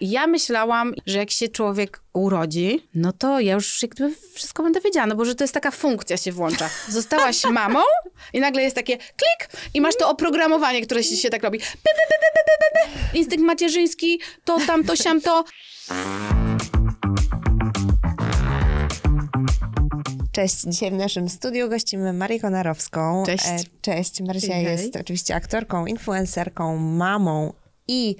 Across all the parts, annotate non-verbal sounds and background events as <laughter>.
Ja myślałam, że jak się człowiek urodzi, no to ja już jakby wszystko będę wiedziała, no bo że to jest taka funkcja się włącza. Zostałaś <laughs> mamą i nagle jest takie klik i masz to oprogramowanie, które się, się tak robi. By, by, Instynkt macierzyński, to tam, to siam, to. Cześć, dzisiaj w naszym studiu gościmy Marię Konarowską. Cześć. E, cześć, Marcia jest oczywiście aktorką, influencerką, mamą, i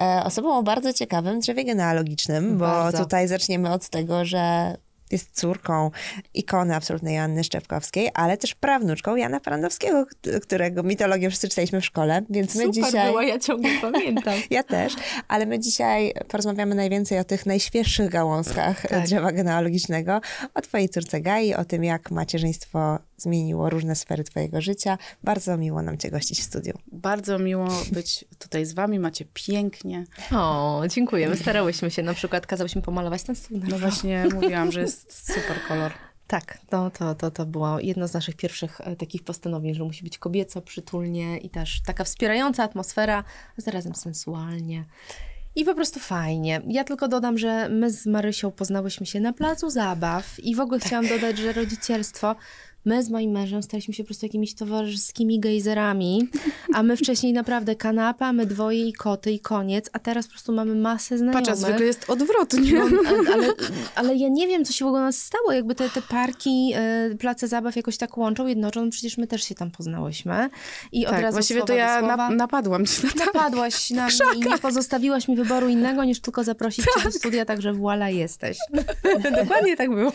e, osobą o bardzo ciekawym drzewie genealogicznym, bo tutaj zaczniemy od tego, że jest córką ikony absolutnej Joanny Szczepkowskiej, ale też prawnuczką Jana Parandowskiego, którego mitologię wszyscy czytaliśmy w szkole, więc my Super dzisiaj... była, ja ciągle pamiętam. <laughs> ja też, ale my dzisiaj porozmawiamy najwięcej o tych najświeższych gałązkach tak. drzewa genealogicznego, o twojej córce Gai, o tym jak macierzyństwo zmieniło różne sfery Twojego życia. Bardzo miło nam Cię gościć w studiu. Bardzo miło być tutaj z Wami, macie pięknie. O, dziękujemy, starałyśmy się. Na przykład kazałyśmy pomalować ten stół. No właśnie, mówiłam, że jest super kolor. Tak, to, no to, to, to było jedno z naszych pierwszych e, takich postanowień, że musi być kobieco, przytulnie i też taka wspierająca atmosfera, a zarazem sensualnie. I po prostu fajnie. Ja tylko dodam, że my z Marysią poznałyśmy się na placu zabaw i w ogóle tak. chciałam dodać, że rodzicielstwo my z moim mężem staliśmy się po prostu jakimiś towarzyskimi gejzerami, a my wcześniej naprawdę kanapa, my dwoje i koty i koniec, a teraz po prostu mamy masę znajomych. Patrz, zwykle jest odwrotnie. No, ale, ale ja nie wiem, co się w ogóle nas stało, jakby te, te parki, e, place zabaw jakoś tak łączą, jednoczą, no, przecież my też się tam poznałyśmy. I od tak, razu właściwie to ja na, napadłam cię na Napadłaś <laughs> na mnie i nie pozostawiłaś mi wyboru innego, niż tylko zaprosić tak. cię do tak. studia, także voila, jesteś. <laughs> Dokładnie tak było.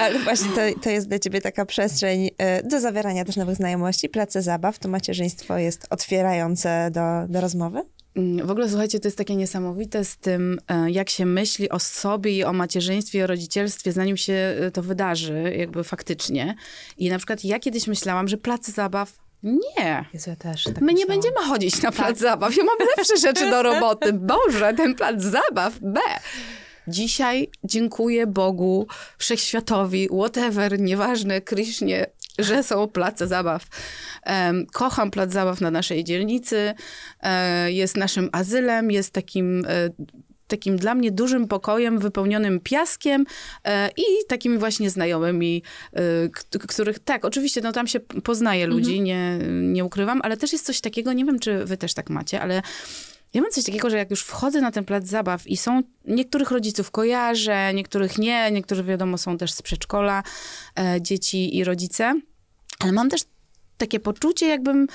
Ale właśnie to, to jest dla ciebie taka przestrzeń e, do zawierania też nowych znajomości, pracy zabaw, to macierzyństwo jest otwierające do, do rozmowy? Mm, w ogóle słuchajcie, to jest takie niesamowite z tym, e, jak się myśli o sobie i o macierzyństwie, i o rodzicielstwie, zanim się e, to wydarzy, jakby faktycznie. I na przykład ja kiedyś myślałam, że placy zabaw nie. Jezu, ja też tak My myślałam. nie będziemy chodzić na plac tak. zabaw. Ja mam lepsze <laughs> rzeczy do roboty. Boże, ten plac zabaw, B. Dzisiaj dziękuję Bogu, wszechświatowi, whatever, nieważne, Krysznie, że są place zabaw. kocham plac zabaw na naszej dzielnicy, e, jest naszym azylem, jest takim e, takim dla mnie dużym pokojem wypełnionym piaskiem e, i takimi właśnie znajomymi, e, których tak, oczywiście no tam się poznaje ludzi, mhm. nie, nie ukrywam, ale też jest coś takiego, nie wiem czy wy też tak macie, ale ja mam coś takiego, że jak już wchodzę na ten plac zabaw i są niektórych rodziców kojarzę, niektórych nie, niektórzy wiadomo są też z przedszkola, e, dzieci i rodzice, ale mam też takie poczucie, jakbym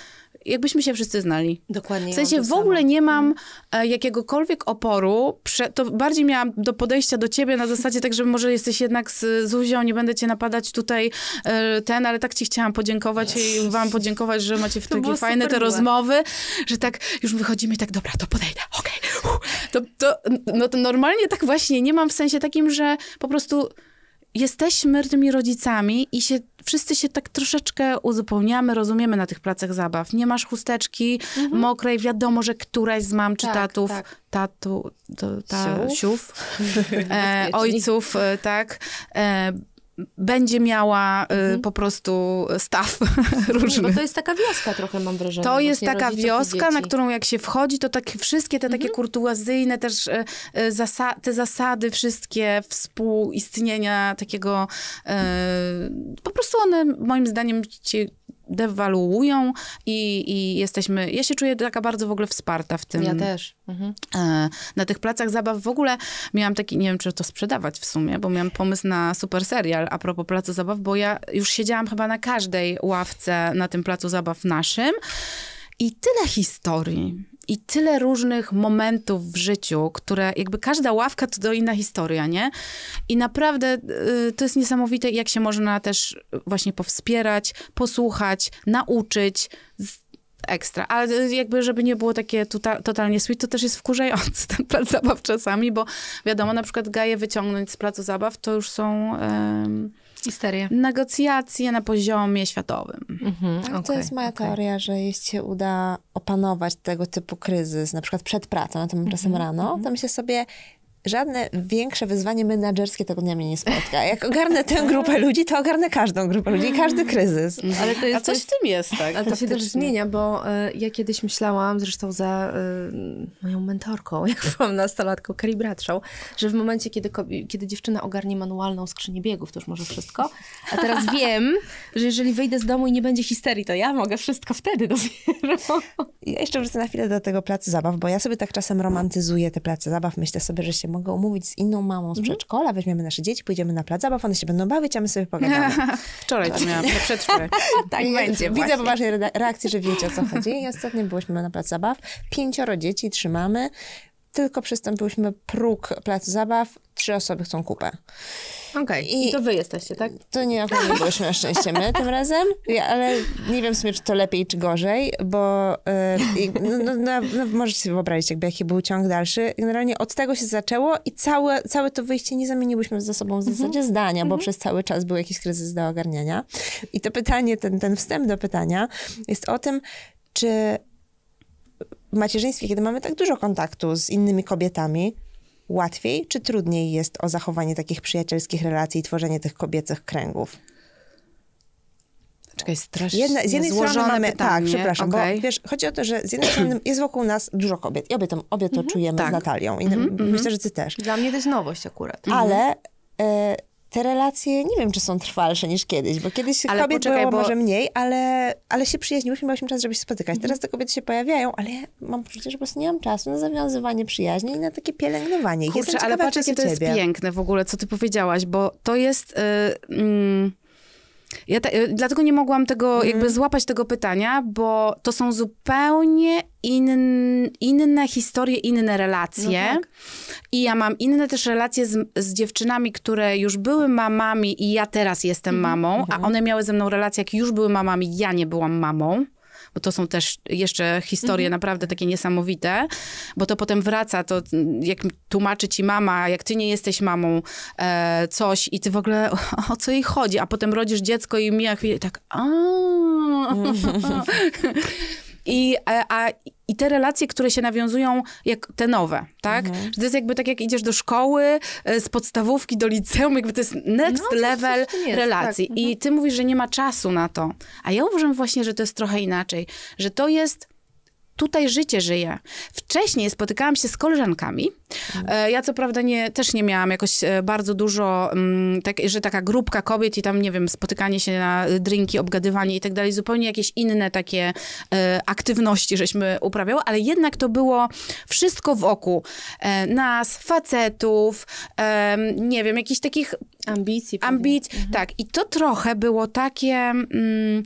jakbyśmy się wszyscy znali. Dokładnie. W sensie w ogóle nie mam mhm. e, jakiegokolwiek oporu. Prze, to bardziej miałam do podejścia do ciebie na zasadzie tak, że może jesteś jednak z Zuzią, nie będę cię napadać tutaj e, ten, ale tak ci chciałam podziękować i wam podziękować, że macie w takie fajne te rozmowy, że tak już wychodzimy i tak, dobra, to podejdę, okej. Okay. To, to, no to normalnie tak właśnie nie mam w sensie takim, że po prostu jesteśmy tymi rodzicami i się wszyscy się tak troszeczkę uzupełniamy, rozumiemy na tych placach zabaw. Nie masz chusteczki mhm. mokrej, wiadomo, że któraś z mam czy tak, tatów, tak. tatu, ta, siów, siów <laughs> e, ojców, e, tak, e, będzie miała y, mhm. po prostu staw no <laughs> różny. Bo to jest taka wioska trochę, mam wrażenie. To jest taka wioska, na którą jak się wchodzi, to takie wszystkie te takie mhm. kurtuazyjne też y, y, zasa te zasady wszystkie współistnienia takiego, po prostu one moim zdaniem dewaluują i, i jesteśmy, ja się czuję taka bardzo w ogóle wsparta w tym. Ja też. Mhm. E, na tych placach zabaw w ogóle miałam taki, nie wiem czy to sprzedawać w sumie, bo miałam pomysł na super serial a propos placu zabaw, bo ja już siedziałam chyba na każdej ławce na tym placu zabaw naszym. I tyle historii, i tyle różnych momentów w życiu, które jakby każda ławka to do inna historia, nie? I naprawdę y, to jest niesamowite, jak się można też właśnie powspierać, posłuchać, nauczyć. Z, ekstra, ale y, jakby, żeby nie było takie tuta, totalnie sweet, to też jest wkurzający <laughs> ten plac zabaw czasami, bo wiadomo, na przykład gaje wyciągnąć z placu zabaw, to już są... Histerię. negocjacje na poziomie światowym. Mhm, tak, okay, to jest moja okay. teoria, że jeśli się uda opanować tego typu kryzys, na przykład przed pracą, na no tym mhm. czasem rano, mhm. to myślę sobie, żadne większe wyzwanie menedżerskie tego dnia mnie nie spotka. Jak ogarnę tę grupę ludzi, to ogarnę każdą grupę ludzi, każdy kryzys. Mm. Ale to jest, A coś w tym jest, tak? Ale to się też zmienia, bo y, ja kiedyś myślałam, zresztą za y, moją mentorką, <laughs> jak byłam nastolatką, Kelly Bradshaw, że w momencie, kiedy, kiedy dziewczyna ogarnie manualną skrzynię biegów, to już może wszystko. A teraz <laughs> wiem, że jeżeli wyjdę z domu i nie będzie histerii, to ja mogę wszystko wtedy dopiero. Ja jeszcze wrócę na chwilę do tego placu zabaw, bo ja sobie tak czasem romantyzuję te place zabaw. Myślę sobie, że się mogę umówić z inną mamą z mhm. przedszkola, weźmiemy nasze dzieci, pójdziemy na plac zabaw, one się będą bawić, a my sobie pogadamy. <laughs> Wczoraj to miałam, przedwczoraj. <laughs> tak będzie Widzę właśnie. po waszej reakcji, że wiecie o co chodzi. I ostatnio byłośmy na plac zabaw, pięcioro dzieci trzymamy, tylko przystąpiłyśmy próg placu zabaw, trzy osoby chcą kupę. Okej, okay. i to wy jesteście, tak? To nie, nie byłyśmy na szczęście my tym razem, ja, ale nie wiem sumie, czy to lepiej, czy gorzej, bo e, no, no, no, no, możecie sobie wyobrazić, jakby jaki był ciąg dalszy. Generalnie od tego się zaczęło i całe, całe to wyjście nie zamieniłyśmy ze sobą w zasadzie mm -hmm. zdania, bo mm -hmm. przez cały czas był jakiś kryzys do ogarniania. I to pytanie, ten, ten wstęp do pytania jest o tym, czy w macierzyństwie, kiedy mamy tak dużo kontaktu z innymi kobietami, łatwiej czy trudniej jest o zachowanie takich przyjacielskich relacji i tworzenie tych kobiecych kręgów? Czekaj, strasznie Jedna, z jednej strony mamy, tak, pytanie. tak, przepraszam, okay. bo wiesz, chodzi o to, że z jednej strony jest wokół nas dużo kobiet i obie, to, obie to mm -hmm. czujemy tak. z Natalią i mm -hmm. myślę, że ty mhm. też. Dla mnie to jest nowość akurat. Ale y, te relacje nie wiem, czy są trwalsze niż kiedyś, bo kiedyś ale kobiet poczekaj, było bo... może mniej, ale, ale się przyjaźniłyśmy, miałyśmy czas, żeby się spotykać. Mhm. Teraz te kobiety się pojawiają, ale ja mam poczucie, że po prostu nie mam czasu na zawiązywanie przyjaźni i na takie pielęgnowanie. Kurczę, Jestem ciekawa, ale patrz, jakie to jest piękne w ogóle, co ty powiedziałaś, bo to jest... Yy, ja y, dlatego nie mogłam tego, mm. jakby złapać tego pytania, bo to są zupełnie in, inne historie, inne relacje. No tak. I ja mam inne też relacje z, z, dziewczynami, które już były mamami i ja teraz jestem mhm, mamą, mm -hmm. a mhm. one miały ze mną relacje, jak już były mamami, ja nie byłam mamą bo to są też jeszcze historie mhm. naprawdę takie niesamowite, bo to potem wraca, to jak tłumaczy ci mama, jak ty nie jesteś mamą, e, coś i ty w ogóle o, o co jej chodzi, a potem rodzisz dziecko i mija chwilę i tak a mhm. <laughs> I, a, i te relacje, które się nawiązują, jak te nowe, tak? Mhm. Że to jest jakby tak, jak idziesz do szkoły, e, z podstawówki do liceum, jakby to jest next no, level jest, relacji. Tak. Mhm. I ty mówisz, że nie ma czasu na to. A ja uważam właśnie, że to jest trochę inaczej, że to jest tutaj życie żyje. Wcześniej spotykałam się z koleżankami. E, ja co prawda nie, też nie miałam jakoś e, bardzo dużo, mm, tak, że taka grupka kobiet i tam, nie wiem, spotykanie się na drinki, obgadywanie i tak dalej, zupełnie jakieś inne takie e, aktywności żeśmy uprawiały, ale jednak to było wszystko wokół. Nas, facetów, nie wiem, jakichś takich... Ambicji. Ambicji, mhm. tak. I to trochę było takie... Mm,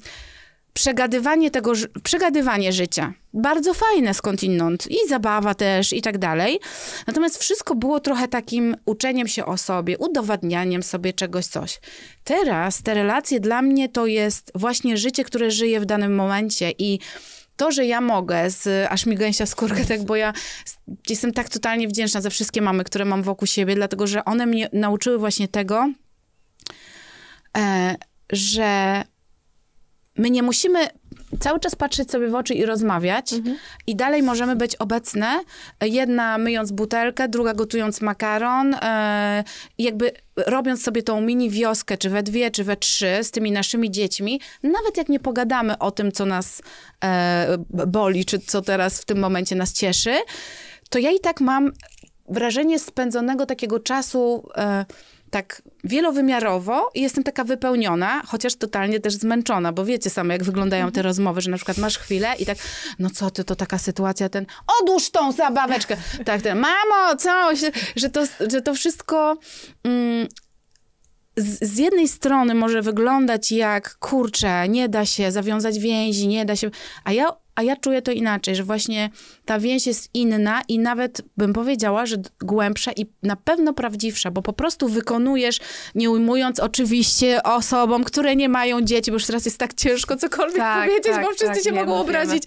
przegadywanie tego, przegadywanie życia bardzo fajne skądinąd i zabawa też i tak dalej. Natomiast wszystko było trochę takim uczeniem się o sobie, udowadnianiem sobie czegoś, coś. Teraz te relacje dla mnie to jest właśnie życie, które żyję w danym momencie i to, że ja mogę, z, aż mi gęsia skórka, tak, bo ja jestem tak totalnie wdzięczna za wszystkie mamy, które mam wokół siebie, dlatego że one mnie nauczyły właśnie tego, e, że my nie musimy cały czas patrzeć sobie w oczy i rozmawiać. Mhm. I dalej możemy być obecne. Jedna myjąc butelkę, druga gotując makaron. E, jakby robiąc sobie tą mini wioskę, czy we dwie, czy we trzy, z tymi naszymi dziećmi, nawet jak nie pogadamy o tym, co nas e, boli, czy co teraz w tym momencie nas cieszy, to ja i tak mam wrażenie spędzonego takiego czasu... E, tak wielowymiarowo i jestem taka wypełniona, chociaż totalnie też zmęczona, bo wiecie same, jak wyglądają te rozmowy, że na przykład masz chwilę i tak, no co ty, to taka sytuacja, ten, odłóż tą zabaweczkę. Tak, ten, mamo, coś, że to, że to wszystko... Mm, z, z, jednej strony może wyglądać jak kurczę, nie da się zawiązać więzi, nie da się. A ja, a ja czuję to inaczej, że właśnie ta więź jest inna i nawet bym powiedziała, że głębsza i na pewno prawdziwsza, bo po prostu wykonujesz, nie ujmując oczywiście osobom, które nie mają dzieci, bo już teraz jest tak ciężko cokolwiek tak, powiedzieć, tak, bo wszyscy tak, się mogą no, obrazić.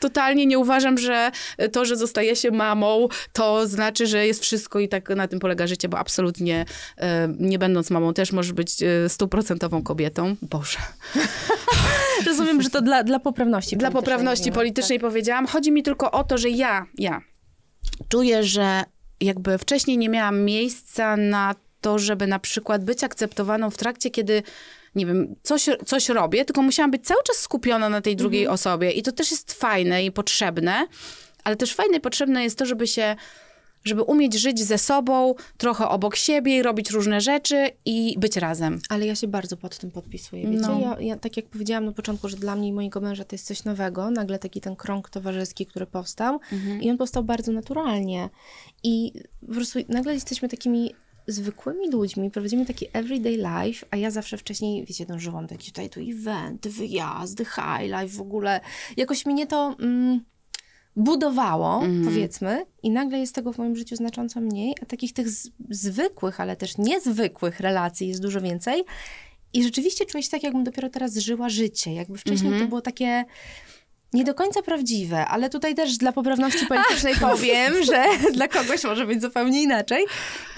Totalnie nie uważam, że y, to, że zostaje się mamą, to znaczy, że jest wszystko i tak na tym polega życie, bo absolutnie y, nie będąc mamą też możesz być y, stuprocentową kobietą. Boże. <laughs> Rozumiem, że to dla, dla poprawności. Dla poprawności politycznej tak. powiedziałam. Chodzi mi tylko o to, że ja, ja czuję, że jakby wcześniej nie miałam miejsca na to, żeby na przykład być akceptowaną w trakcie, kiedy nie wiem, coś, coś robię, tylko musiałam być cały czas skupiona na tej drugiej mhm. osobie i to też jest fajne i potrzebne, ale też fajne i potrzebne jest to, żeby się żeby umieć żyć ze sobą, trochę obok siebie robić różne rzeczy i być razem. Ale ja się bardzo pod tym podpisuję, wiecie? No. Ja, ja, tak jak powiedziałam na początku, że dla mnie i mojego męża to jest coś nowego, nagle taki ten krąg towarzyski, który powstał mhm. i on powstał bardzo naturalnie. I po prostu nagle jesteśmy takimi zwykłymi ludźmi, prowadzimy taki everyday life, a ja zawsze wcześniej, wiecie, dążyłam do tutaj tu eventy, wyjazdy, high life w ogóle. Jakoś mnie to... Mm, budowało, mhm. powiedzmy, i nagle jest tego w moim życiu znacząco mniej, a takich tych zwykłych, ale też niezwykłych relacji jest dużo więcej. I rzeczywiście czuję się tak, jakbym dopiero teraz żyła życie. Jakby wcześniej to mhm. było takie nie do końca prawdziwe, ale tutaj też dla poprawności politycznej powiem, że <laughs> dla kogoś może być zupełnie inaczej.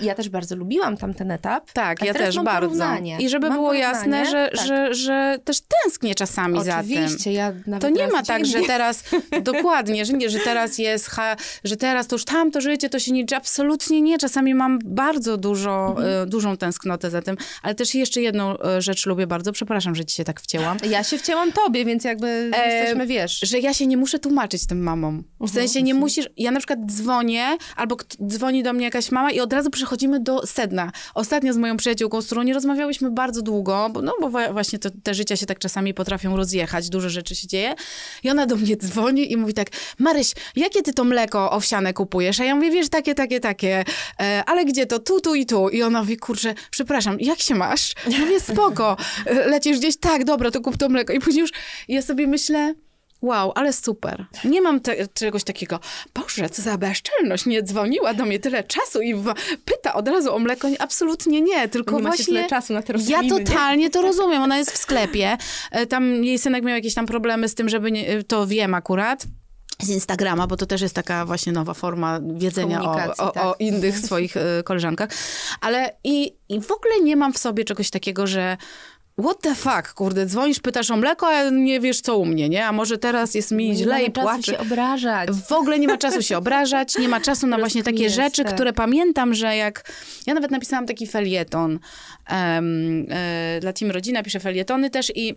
ja też bardzo lubiłam tamten etap. Tak, ja też bardzo. Porównanie. I żeby mam było jasne, że, tak. że, że też tęsknię czasami Oczywiście, za tym. Oczywiście, ja nawet To nie ma tak, że teraz, <laughs> dokładnie, że, nie, że teraz jest, ha, że teraz to już tamto życie, to się nie, absolutnie nie. Czasami mam bardzo dużo, mhm. E, dużą tęsknotę za tym, ale też jeszcze jedną e, rzecz lubię bardzo, przepraszam, że ci się tak wcięłam. Ja się wcięłam tobie, więc jakby e, jesteśmy, wiesz że ja się nie muszę tłumaczyć tym mamom. W mhm, sensie nie mhm. musisz, ja na przykład dzwonię, albo dzwoni do mnie jakaś mama i od razu przechodzimy do sedna. Ostatnio z moją przyjaciółką, z którą nie rozmawiałyśmy bardzo długo, bo, no bo właśnie to, te życia się tak czasami potrafią rozjechać, dużo rzeczy się dzieje. I ona do mnie dzwoni i mówi tak, Maryś, jakie ty to mleko owsiane kupujesz? A ja mówię, wiesz, takie, takie, takie, e, ale gdzie to? Tu, tu i tu. I ona mówi, kurczę, przepraszam, jak się masz? mówię, spoko, e, lecisz gdzieś, tak, dobra, to kup to mleko. I później już ja sobie myślę, Wow, ale super. Nie mam te, czegoś takiego. Boże, co za bezczelność. Nie dzwoniła do mnie tyle czasu i pyta od razu o mleko. Absolutnie nie, tylko nie właśnie... tyle czasu na te rozuminy, Ja totalnie nie? to rozumiem. Ona jest w sklepie. E, tam jej synek miał jakieś tam problemy z tym, żeby... Nie, to wiem akurat z Instagrama, bo to też jest taka właśnie nowa forma wiedzenia o, o, tak. o, innych swoich e, koleżankach. Ale i, i w ogóle nie mam w sobie czegoś takiego, że what the fuck, kurde, dzwonisz, pytasz o mleko, a nie wiesz co u mnie, nie? A może teraz jest mi nie źle i płaczę. Nie ma czasu się obrażać. W ogóle nie ma czasu się obrażać, nie ma czasu na właśnie takie jest, rzeczy, tak. które pamiętam, że jak... Ja nawet napisałam taki felieton um, dla Team Rodzina, piszę felietony też i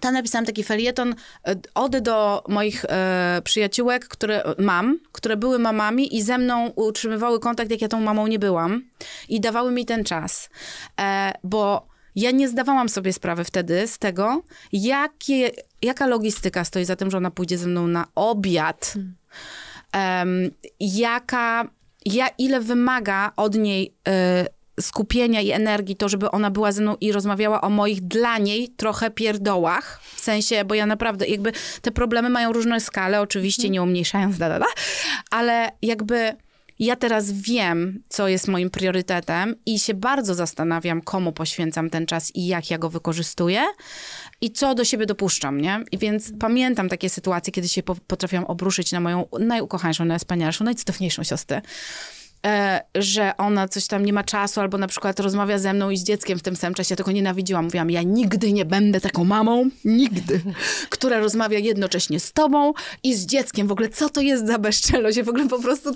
tam napisałam taki felieton e, od do moich e, przyjaciółek, które mam, które były mamami i ze mną utrzymywały kontakt, jak ja tą mamą nie byłam i dawały mi ten czas. E, bo ja nie zdawałam sobie sprawy wtedy z tego, jakie, jaka logistyka stoi za tym, że ona pójdzie ze mną na obiad. Um, jaka, ja, ile wymaga od niej y, skupienia i energii to, żeby ona była ze mną i rozmawiała o moich dla niej trochę pierdołach. W sensie, bo ja naprawdę jakby te problemy mają różne skalę, oczywiście hmm. nie umniejszając, da, da, da, ale jakby ja teraz wiem, co jest moim priorytetem i się bardzo zastanawiam, komu poświęcam ten czas i jak ja go wykorzystuję i co do siebie dopuszczam, nie? I więc pamiętam takie sytuacje, kiedy się po, potrafiłam obruszyć na moją najukochańszą, najwspanialszą, najcudowniejszą siostrę. E, że ona coś tam nie ma czasu, albo na przykład rozmawia ze mną i z dzieckiem w tym samym czasie. Ja tego nienawidziłam. Mówiłam, ja nigdy nie będę taką mamą, nigdy, <laughs> która rozmawia jednocześnie z tobą i z dzieckiem. W ogóle co to jest za bezczelność? Ja w ogóle po prostu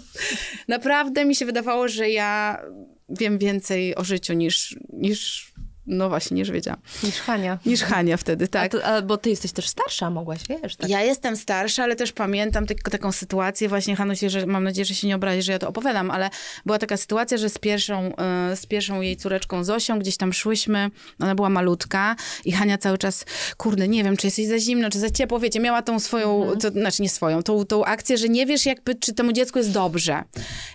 naprawdę mi się wydawało, że ja wiem więcej o życiu niż, niż no właśnie, niż wiedziałam. Niż Hania. Niż Hania wtedy, tak. A to, a, bo ty jesteś też starsza, mogłaś, wiesz. Tak? Ja jestem starsza, ale też pamiętam tylko taką sytuację, właśnie Hanusie że, mam nadzieję, że się nie obrazi, że ja to opowiadam, ale była taka sytuacja, że z pierwszą, y, z pierwszą jej córeczką Zosią gdzieś tam szłyśmy, ona była malutka i Hania cały czas, kurde, nie wiem, czy jesteś za zimno, czy za ciepło, wiecie, miała tą swoją, mhm. to, znaczy nie swoją, tą, tą akcję, że nie wiesz jakby, czy temu dziecku jest dobrze.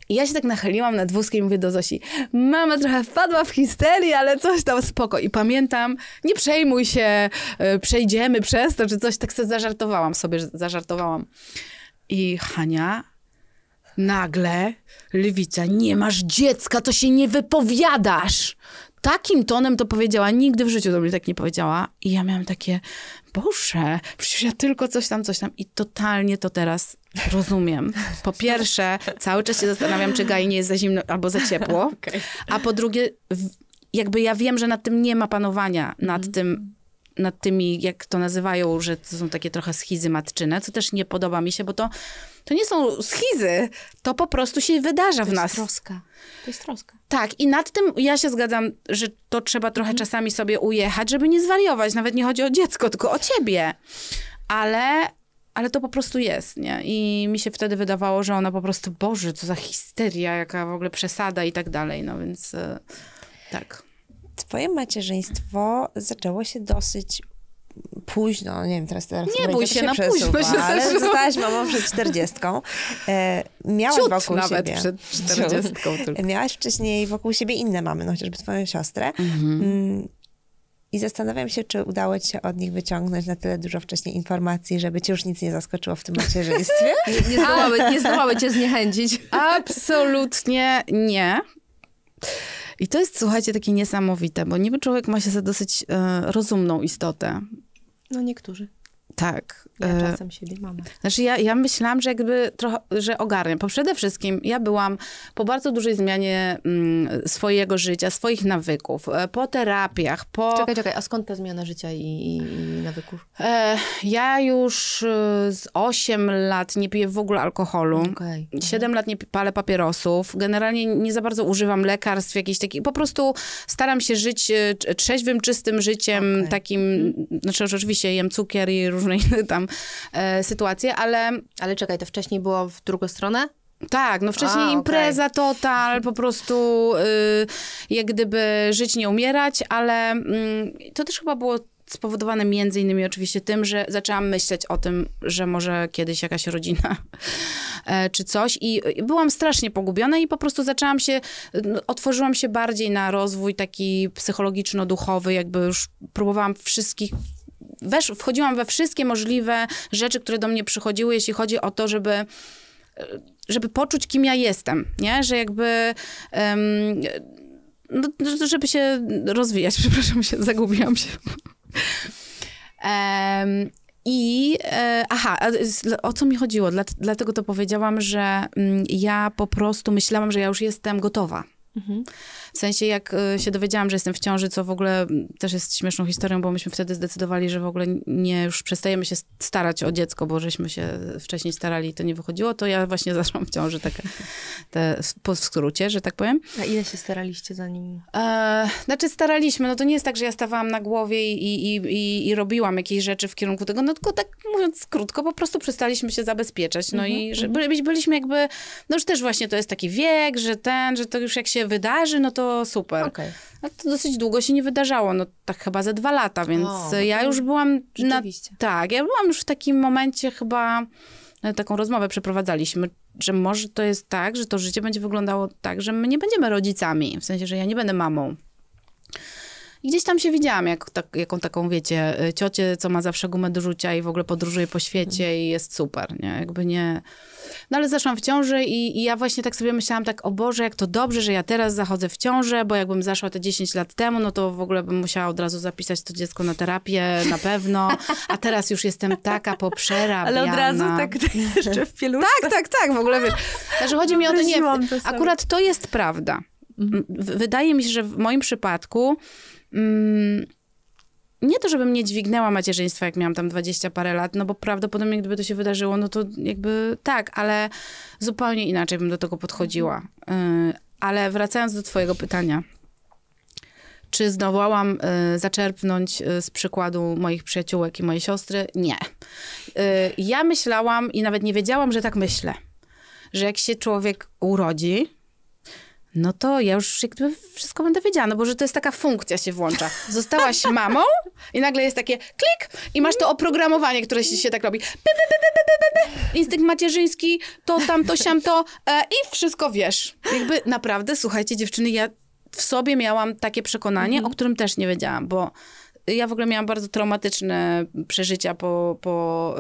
I ja się tak nachyliłam nad wózkiem i mówię do Zosi, mama trochę wpadła w histerię, ale coś tam sp- spoko. I pamiętam, nie przejmuj się, e, przejdziemy przez to, czy coś, tak sobie zażartowałam sobie, zażartowałam. I Hania nagle, Lwica, nie masz dziecka, to się nie wypowiadasz. Takim tonem to powiedziała, nigdy w życiu do mnie tak nie powiedziała. I ja miałam takie, Boże, przecież ja tylko coś tam, coś tam. I totalnie to teraz rozumiem. Po pierwsze, cały czas się zastanawiam, czy gaj nie jest za zimno albo za ciepło. <laughs> Okay. A po drugie, jakby ja wiem, że nad tym nie ma panowania, nad mm. tym, nad tymi, jak to nazywają, że to są takie trochę schizy matczyne, co też nie podoba mi się, bo to, to nie są schizy, to po prostu się wydarza to w nas. To jest troska. To jest troska. Tak, i nad tym ja się zgadzam, że to trzeba trochę mm. czasami sobie ujechać, żeby nie zwariować. Nawet nie chodzi o dziecko, tylko o ciebie. Ale, ale to po prostu jest, nie? I mi się wtedy wydawało, że ona po prostu, Boże, co za histeria, jaka w ogóle przesada i tak dalej, no więc... E, tak. Twoje macierzyństwo zaczęło się dosyć późno, nie wiem, teraz teraz Nie bój się, się na no późno się ale zaczęło. zostałaś mamą przed czterdziestką. E, miałaś Ciut wokół nawet siebie. przed 40. Miałaś wcześniej wokół siebie inne mamy, no chociażby twoją siostrę. Mhm. Mm. I zastanawiam się, czy udało ci się od nich wyciągnąć na tyle dużo wcześniej informacji, żeby ci już nic nie zaskoczyło w tym macierzyństwie? <laughs> nie, nie, zdołały, nie zdołały cię zniechęcić. Absolutnie nie. I to jest, słuchajcie, takie niesamowite, bo niby człowiek ma się za dosyć y, rozumną istotę. No niektórzy. Tak. Ja e, czasem siebie mam. Znaczy ja, ja myślałam, że jakby trochę, że ogarnię. Bo przede wszystkim ja byłam po bardzo dużej zmianie mm, swojego życia, swoich nawyków, e, po terapiach, po... Czekaj, czekaj, a skąd ta zmiana życia i, i, i nawyków? E, ja już z 8 lat nie piję w ogóle alkoholu. Okay. 7 mhm. lat nie palę papierosów. Generalnie nie za bardzo używam lekarstw jakichś takich. Po prostu staram się żyć trzeźwym, czystym życiem, okay. takim, mhm. znaczy oczywiście jem cukier i różne różne inne tam e, sytuacje, ale... Ale czekaj, to wcześniej było w drugą stronę? Tak, no wcześniej A, impreza total, po prostu y, jak gdyby żyć, nie umierać, ale y, to też chyba było spowodowane między innymi oczywiście tym, że zaczęłam myśleć o tym, że może kiedyś jakaś rodzina e, czy coś i byłam strasznie pogubiona i po prostu zaczęłam się, no, otworzyłam się bardziej na rozwój taki psychologiczno-duchowy, jakby już próbowałam wszystkich wesz, wchodziłam we wszystkie możliwe rzeczy, które do mnie przychodziły, jeśli chodzi o to, żeby e, żeby poczuć, kim ja jestem, nie? Że jakby... Um, no, żeby się rozwijać. <laughs> Przepraszam, się zagubiłam się. um, i e, aha, o co mi chodziło? Dla, dlatego to powiedziałam, że mm, ja po prostu myślałam, że ja już jestem gotowa. Mhm. W sensie jak e, się dowiedziałam, że jestem w ciąży, co w ogóle też jest śmieszną historią, bo myśmy wtedy zdecydowali, że w ogóle nie już przestajemy się starać o dziecko, bo żeśmy się wcześniej starali i to nie wychodziło, to ja właśnie <laughs> zaszłam w ciąży tak, te, w skrócie, że tak powiem. A ile się staraliście zanim? E, znaczy staraliśmy, no to nie jest tak, że ja stawałam na głowie i, i, i, i robiłam jakieś rzeczy w kierunku tego, no tylko tak mówiąc krótko, po prostu przestaliśmy się zabezpieczać, no mm -hmm, i że mhm. byliśmy jakby, no już też właśnie to jest taki wiek, że ten, że to już jak się wydarzy, no to to super. Okay. Ale to dosyć długo się nie wydarzało, no tak chyba ze dwa lata, więc o, no, no ja już byłam... Na, tak, ja byłam już w takim momencie chyba, no, taką rozmowę przeprowadzaliśmy, że może to jest tak, że to życie będzie wyglądało tak, że my nie będziemy rodzicami, w sensie, że ja nie będę mamą. I gdzieś tam się widziałam, jak, tak, jaką taką, wiecie, y, ciocię, co ma zawsze gumę do rzucia i w ogóle podróżuje po świecie mhm. i jest super, nie? Jakby nie... No ale zaszłam w ciąży i, i ja właśnie tak sobie myślałam tak, o Boże, jak to dobrze, że ja teraz zachodzę w ciążę, bo jakbym zaszła te 10 lat temu, no to w ogóle bym musiała od razu zapisać to dziecko na terapię, na pewno, a teraz już jestem taka poprzerabiana. Ale od razu tak, tak <laughs> jeszcze w pieluszce. Tak, tak, tak, w ogóle wiesz. Także znaczy, chodzi mi o to, nie, akurat to jest prawda. Mhm. Wydaje mi się, że w moim przypadku Mm, nie to, żebym nie dźwignęła macierzyństwa, jak miałam tam dwadzieścia parę lat, no bo prawdopodobnie gdyby to się wydarzyło, no to jakby tak, ale zupełnie inaczej bym do tego podchodziła. Y, ale wracając do twojego pytania, czy zdołałam y, zaczerpnąć y, z przykładu moich przyjaciółek i mojej siostry? Nie. ja myślałam i nawet nie wiedziałam, że tak myślę, że jak się człowiek urodzi, no to ja już jakby wszystko będę wiedziała, no bo że to jest taka funkcja się włącza. Zostałaś <laughs> mamą i nagle jest takie klik i masz to oprogramowanie, które się, się tak robi. By, by, Instynkt macierzyński, to tam, to siam, to e, i wszystko wiesz. Jakby naprawdę, słuchajcie dziewczyny, ja w sobie miałam takie przekonanie, mhm. o którym też nie wiedziałam, bo ja w ogóle miałam bardzo traumatyczne przeżycia po, po,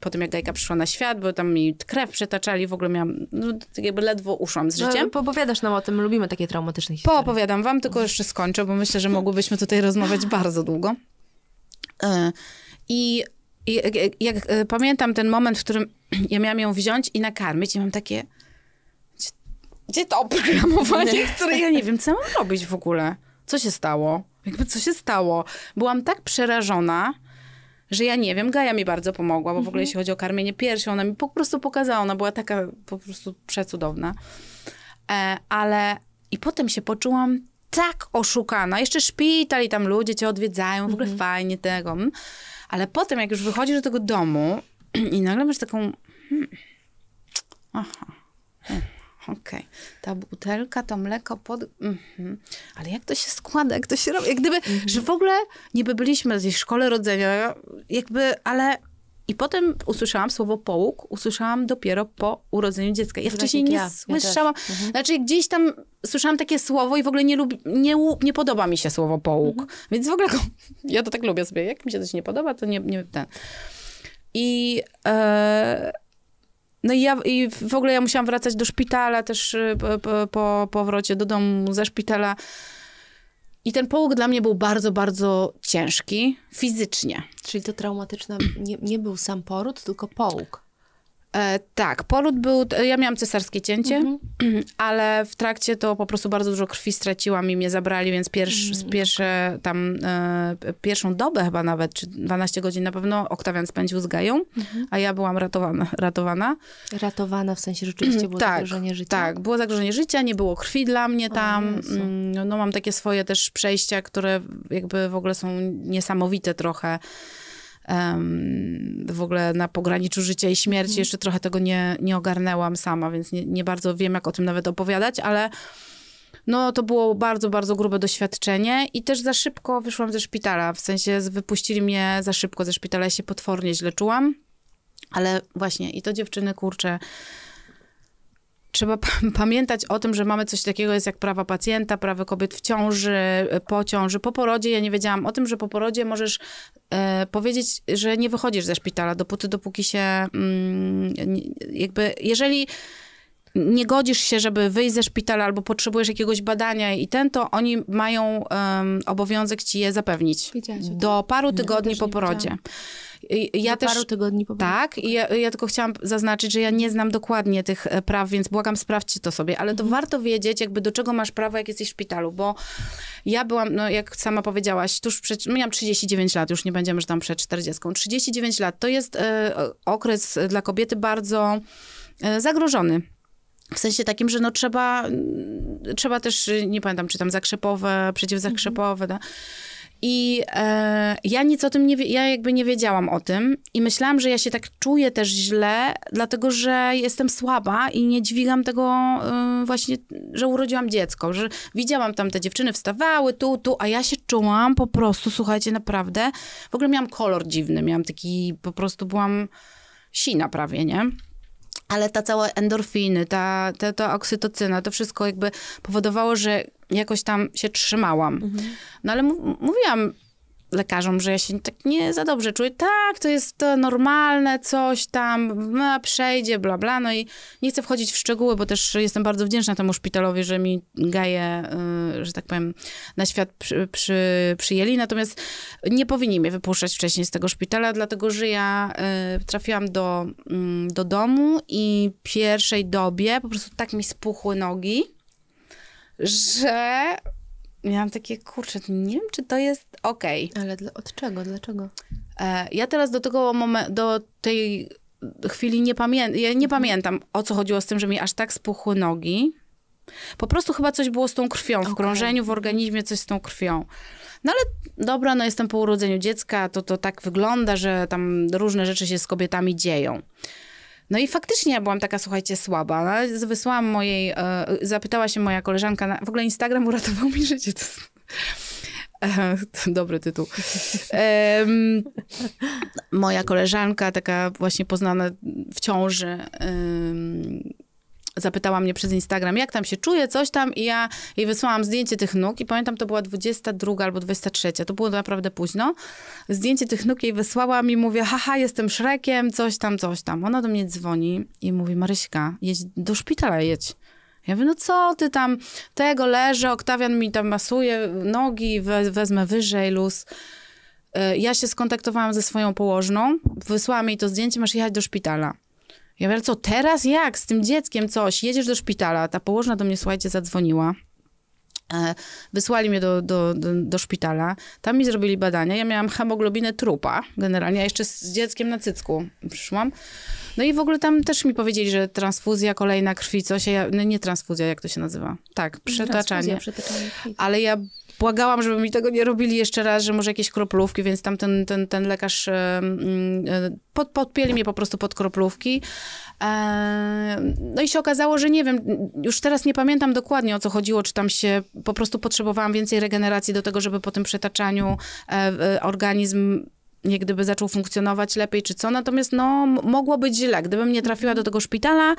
po tym, jak Gajka przyszła na świat, bo tam mi krew przetaczali, w ogóle miałam, no, tak jakby ledwo uszłam z no, życiem. No, opowiadasz nam o tym, lubimy takie traumatyczne historie. Poopowiadam wam, tylko jeszcze skończę, bo myślę, że mogłybyśmy tutaj rozmawiać bardzo długo. E, I I jak, jak e, pamiętam ten moment, w którym <clears throat> ja miałam ją wziąć i nakarmić i mam takie gdzie to oprogramowanie, które ja nie wiem, co mam robić w ogóle. Co się stało? Jakby co się stało? Byłam tak przerażona, że ja nie wiem, Gaja mi bardzo pomogła, bo w ogóle mhm. jeśli chodzi o karmienie piersią, ona mi po prostu pokazała, ona była taka po prostu przecudowna. E, ale i potem się poczułam tak oszukana. Jeszcze szpital i tam ludzie cię odwiedzają, w ogóle mhm. fajnie tego. Mm. Ale potem, jak już wychodzisz do tego domu <clears throat> i nagle masz taką... Hmm, aha, Okej, okay. ta butelka, to mleko pod... Mm -hmm. Ale jak to się składa, jak to się robi? Jak gdyby, mm -hmm. że w ogóle niby byliśmy w szkole rodzenia, jakby, ale... I potem usłyszałam słowo połóg, usłyszałam dopiero po urodzeniu dziecka. Ja wcześniej znaczy nie ja, słyszałam, ja mhm. znaczy gdzieś tam słyszałam takie słowo i w ogóle nie, lubi, nie, nie podoba mi się słowo połóg. Mhm. Więc w ogóle <laughs> ja to tak lubię sobie, jak mi się coś nie podoba, to nie, nie ten. I... E, no i ja i w ogóle ja musiałam wracać do szpitala też y, po, po powrocie do domu ze szpitala. I ten połóg dla mnie był bardzo, bardzo ciężki fizycznie. Czyli to traumatyczne nie, nie był sam poród, tylko połóg. E, tak, poród był, ja miałam cesarskie cięcie, mhm. <clears throat> ale w trakcie to po prostu bardzo dużo krwi straciłam i mnie zabrali, więc pierwszy, mhm. pierwsze tam, e, pierwszą dobę chyba nawet, czy 12 godzin na pewno Oktawian spędził z Gają, mhm. a ja byłam ratowana. Ratowana, ratowana w sensie rzeczywiście było tak, zagrożenie życia? Tak, było zagrożenie życia, nie było krwi dla mnie tam. Mm, o, no, no mam takie swoje też przejścia, które jakby w ogóle są niesamowite trochę um, w ogóle na pograniczu życia i śmierci. Mhm. Jeszcze trochę tego nie, nie ogarnęłam sama, więc nie, nie bardzo wiem, jak o tym nawet opowiadać, ale no to było bardzo, bardzo grube doświadczenie i też za szybko wyszłam ze szpitala. W sensie wypuścili mnie za szybko ze szpitala, ja się potwornie źle czułam. Ale właśnie i to dziewczyny, kurczę, trzeba <laughs> pamiętać o tym, że mamy coś takiego jest jak prawa pacjenta, prawa kobiet w ciąży, e, po ciąży, po porodzie. Ja nie wiedziałam o tym, że po porodzie możesz e, powiedzieć, że nie wychodzisz ze szpitala, dopóty, dopóki się mm, jakby, jeżeli nie godzisz się, żeby wyjść ze szpitala albo potrzebujesz jakiegoś badania i ten, to oni mają um, obowiązek ci je zapewnić. do paru no, tygodni po porodzie. Widziałam. Ja Do też, paru tygodni po Tak, i ja, ja, tylko chciałam zaznaczyć, że ja nie znam dokładnie tych e, praw, więc błagam, sprawdźcie to sobie, ale to mhm. warto wiedzieć, jakby do czego masz prawo, jak jesteś w szpitalu, bo ja byłam, no jak sama powiedziałaś, tuż przed, no, miałam 39 lat, już nie będziemy, że tam przed 40. 39 lat to jest e, okres e, dla kobiety bardzo zagrożony. W sensie takim, że no trzeba, mm, trzeba też, nie pamiętam, czy tam zakrzepowe, przeciwzakrzepowe, mhm. Da? I e, ja nic o tym nie, ja jakby nie wiedziałam o tym i myślałam, że ja się tak czuję też źle, dlatego że jestem słaba i nie dźwigam tego e, właśnie, że urodziłam dziecko, że widziałam tam te dziewczyny wstawały tu, tu, a ja się czułam po prostu, słuchajcie, naprawdę, w ogóle miałam kolor dziwny, miałam taki, po prostu byłam sina prawie, nie? ale ta cała endorfiny, ta, ta, ta oksytocyna, to wszystko jakby powodowało, że jakoś tam się trzymałam. Mhm. No ale mówiłam lekarzom, że ja się tak nie za dobrze czuję. Tak, to jest to normalne, coś tam, no, przejdzie, bla, bla. No i nie chcę wchodzić w szczegóły, bo też jestem bardzo wdzięczna temu szpitalowi, że mi gaje, y, że tak powiem, na świat przy, przy, przyjęli. Natomiast nie powinni mnie wypuszczać wcześniej z tego szpitala, dlatego że ja y, trafiłam do, mm, do domu i pierwszej dobie po prostu tak mi spuchły nogi, że miałam takie, kurczę, nie wiem, czy to jest okej. Okay. Ale dla, od czego, dlaczego? E, ja teraz do tego momentu, do tej chwili nie, pamiętam, ja nie pamiętam, o co chodziło z tym, że mi aż tak spuchły nogi. Po prostu chyba coś było z tą krwią, w okay. krążeniu, w organizmie coś z tą krwią. No ale dobra, no jestem po urodzeniu dziecka, to to tak wygląda, że tam różne rzeczy się z kobietami dzieją. No i faktycznie ja byłam taka, słuchajcie, słaba. No, wysłałam mojej, e, zapytała się moja koleżanka, na, w ogóle Instagram uratował mi życie. To... <laughs> E, dobry tytuł. moja koleżanka, taka właśnie poznana w ciąży, zapytała mnie przez Instagram, jak tam się czuję, coś tam i ja jej wysłałam zdjęcie tych nóg i pamiętam, to była 22 albo 23, to było naprawdę późno. Zdjęcie tych nóg jej wysłałam i mówię, haha, jestem Szrekiem, coś tam, coś tam. Ona do mnie dzwoni i mówi, Maryśka, jedź do szpitala, jedź. Ja mówię, no co ty tam, tego leżę, Oktawian mi tam masuje nogi, we, wezmę wyżej luz. Y, ja się skontaktowałam ze swoją położną, wysłałam jej to zdjęcie, masz jechać do szpitala. Ja mówię, co teraz jak? Z tym dzieckiem coś, jedziesz do szpitala. Ta położna do mnie, słuchajcie, zadzwoniła. E, wysłali mnie do, do, do, do, szpitala, tam mi zrobili badania. Ja miałam hemoglobinę trupa, generalnie, a jeszcze z dzieckiem na cycku przyszłam. No i w ogóle tam też mi powiedzieli, że transfuzja, kolejna krwi, coś, ja, no nie transfuzja, jak to się nazywa. Tak, przetaczanie. Ale ja błagałam, żeby mi tego nie robili jeszcze raz, że może jakieś kroplówki, więc tam ten, ten, ten lekarz pod, podpieli mnie po prostu pod kroplówki. No i się okazało, że nie wiem, już teraz nie pamiętam dokładnie o co chodziło, czy tam się po prostu potrzebowałam więcej regeneracji do tego, żeby po tym przetaczaniu e, e, organizm nie gdyby zaczął funkcjonować lepiej czy co, natomiast no mogło być źle. Gdybym nie trafiła do mhm. tego szpitala,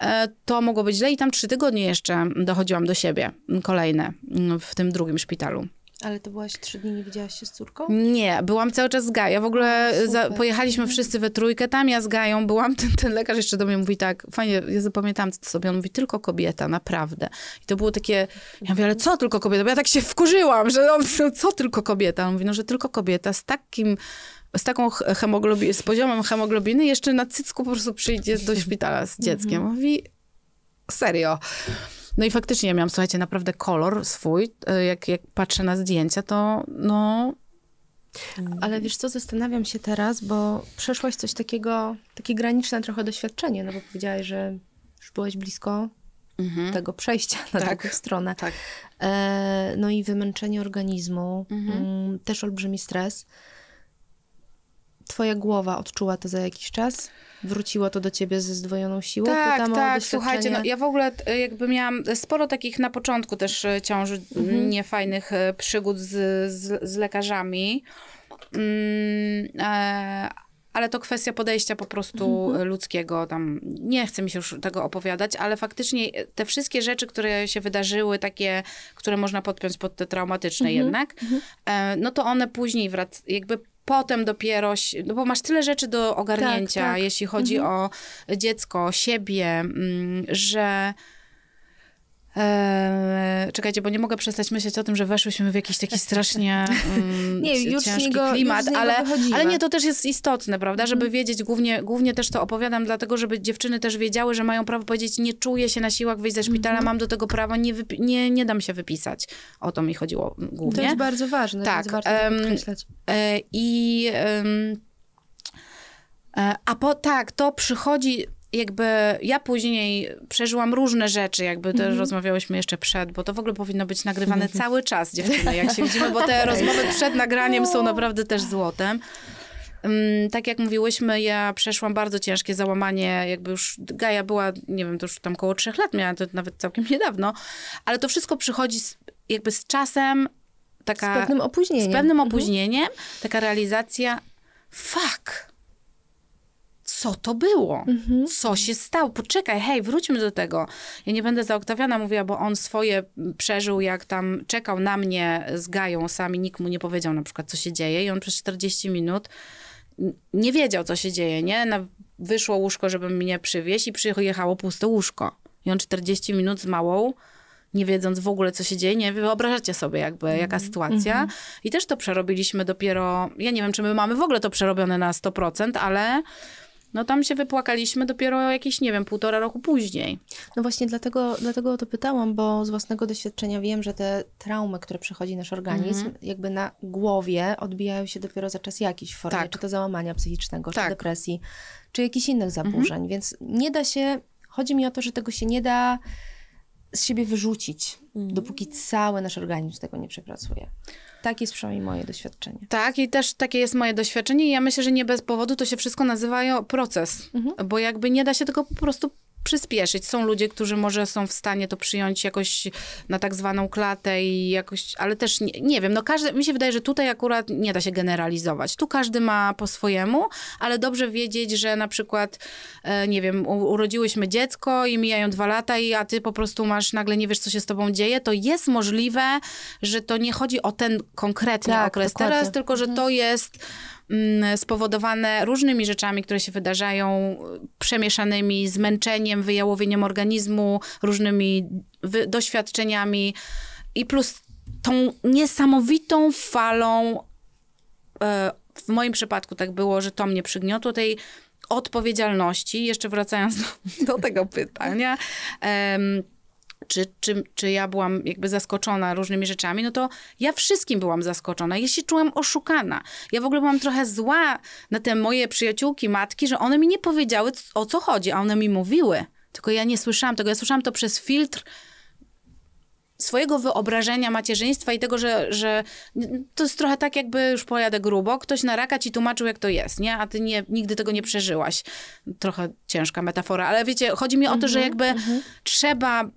e, to mogło być źle i tam trzy tygodnie jeszcze dochodziłam do siebie, kolejne w tym drugim szpitalu. Ale to byłaś trzy dni, nie widziałaś się z córką? Nie, byłam cały czas z Gają. W ogóle e, za, pojechaliśmy wszyscy we trójkę tam, ja z Gają byłam. <laughs> Ten, ten, lekarz jeszcze do mnie mówi tak, fajnie, ja zapamiętam to sobie. On mówi, tylko kobieta, naprawdę. I to było takie, ja mówię, ale co tylko kobieta? Bo ja tak się wkurzyłam, że mówi <laughs> co tylko kobieta? On mówi, no, że tylko kobieta z takim z taką hemoglobiną, z poziomem hemoglobiny jeszcze na cycku po prostu przyjdzie do <laughs> szpitala z dzieckiem. Mhm. Mówi, serio. No i faktycznie ja miałam, słuchajcie, naprawdę kolor swój. E, jak, jak patrzę na zdjęcia, to no... Ale wiesz co, zastanawiam się teraz, bo przeszłaś coś takiego, takie graniczne trochę doświadczenie, no bo powiedziałaś, że już byłaś blisko mhm. tego przejścia na tak, drugą stronę. Tak. E, no i wymęczenie organizmu, mhm. Mm, też olbrzymi stres. Twoja głowa odczuła to za jakiś czas? wróciło to do ciebie ze zdwojoną siłą? Tak, Pytam tak, słuchajcie, no, ja w ogóle e, jakby miałam sporo takich na początku też e, ciąży mhm. niefajnych e, przygód z, z, z lekarzami. Mm, e, ale to kwestia podejścia po prostu mhm. ludzkiego. Tam nie chcę mi się już tego opowiadać, ale faktycznie te wszystkie rzeczy, które się wydarzyły, takie, które można podpiąć pod te traumatyczne mhm. jednak, mhm. no to one później wrac- jakby potem dopiero, no bo masz tyle rzeczy do ogarnięcia, tak, tak. jeśli chodzi mhm. o dziecko, siebie, mm, że Eee, czekajcie, bo nie mogę przestać myśleć o tym, że weszłyśmy w jakiś taki strasznie <laughs> mm, nie, już ciężki niego, klimat, już ale, ale nie, to też jest istotne, prawda, żeby mm. wiedzieć, głównie, głównie też to opowiadam, dlatego, żeby dziewczyny też wiedziały, że mają prawo powiedzieć, nie czuję się na siłach wyjść ze szpitala, mm. mam do tego prawo, nie, nie, nie dam się wypisać. O to mi chodziło mm, głównie. To jest bardzo ważne, tak. Bardzo um, tak e, I... E, a po tak, to przychodzi jakby ja później przeżyłam różne rzeczy, jakby też mm -hmm. rozmawiałyśmy jeszcze przed, bo to w ogóle powinno być nagrywane mhm. cały czas, dziewczyny, jak się widzimy, bo te rozmowy przed nagraniem są no. naprawdę też złotem. Mm, tak jak mówiłyśmy, ja przeszłam bardzo ciężkie załamanie, jakby już Gaja była, nie wiem, to już tam koło trzech lat miała, to nawet całkiem niedawno, ale to wszystko przychodzi z, jakby z czasem, taka... Z pewnym opóźnieniem. Z pewnym mhm. opóźnieniem, mhm. taka realizacja, fuck, co to było, mhm. co się stało. Poczekaj, hej, wróćmy do tego. Ja nie będę za Oktawiana mówiła, bo on swoje przeżył, jak tam czekał na mnie z Gają sami, nikt mu nie powiedział na przykład, co się dzieje i on przez 40 minut nie wiedział, co się dzieje, nie? Na, wyszło łóżko, żeby mnie przywieźć i przyjechało puste łóżko. I on 40 minut z małą nie wiedząc w ogóle, co się dzieje, nie wyobrażacie sobie jakby, mm. jaka sytuacja. Mm -hmm. I też to przerobiliśmy dopiero, ja nie wiem, czy my mamy w ogóle to przerobione na 100%, ale no tam się wypłakaliśmy dopiero jakieś, nie wiem, półtora roku później. No właśnie dlatego, dlatego o to pytałam, bo z własnego doświadczenia wiem, że te traumy, które przechodzi nasz organizm, mm -hmm. jakby na głowie odbijają się dopiero za czas jakiś w formie, tak. czy to załamania psychicznego, tak. czy depresji, czy jakichś innych mhm. zaburzeń, mm -hmm. więc nie da się, chodzi mi o to, że tego się nie da z siebie wyrzucić, mm -hmm. dopóki cały nasz organizm tego nie przepracuje. Tak jest przynajmniej moje doświadczenie. Tak, i też takie jest moje doświadczenie. I ja myślę, że nie bez powodu to się wszystko nazywa proces, mhm. bo jakby nie da się tego po prostu przyspieszyć. Są ludzie, którzy może są w stanie to przyjąć jakoś na tak zwaną klatę i jakoś, ale też nie, nie, wiem, no każdy, mi się wydaje, że tutaj akurat nie da się generalizować. Tu każdy ma po swojemu, ale dobrze wiedzieć, że na przykład, e, nie wiem, urodziłyśmy dziecko i mijają dwa lata i a ty po prostu masz, nagle nie wiesz, co się z tobą dzieje, to jest możliwe, że to nie chodzi o ten konkretny tak, okres dokładnie. teraz, tylko że mhm. to jest Mm, spowodowane różnymi rzeczami, które się wydarzają, przemieszanymi, zmęczeniem, wyjałowieniem organizmu, różnymi doświadczeniami i plus tą niesamowitą falą, e, w moim przypadku tak było, że to mnie przygniotło, tej odpowiedzialności, jeszcze wracając do, <laughs> do tego pytania, czy, czy, czy ja byłam jakby zaskoczona różnymi rzeczami, no to ja wszystkim byłam zaskoczona. Ja się czułam oszukana. Ja w ogóle byłam trochę zła na te moje przyjaciółki, matki, że one mi nie powiedziały o co chodzi, a one mi mówiły. Tylko ja nie słyszałam tego. Ja słyszałam to przez filtr swojego wyobrażenia macierzyństwa i tego, że, że to jest trochę tak, jakby już pojadę grubo, ktoś na raka ci tłumaczył, jak to jest, nie? A ty nie, nigdy tego nie przeżyłaś. Trochę ciężka metafora, ale wiecie, chodzi mi o to, mm -hmm, że mhm, jakby mm -hmm. trzeba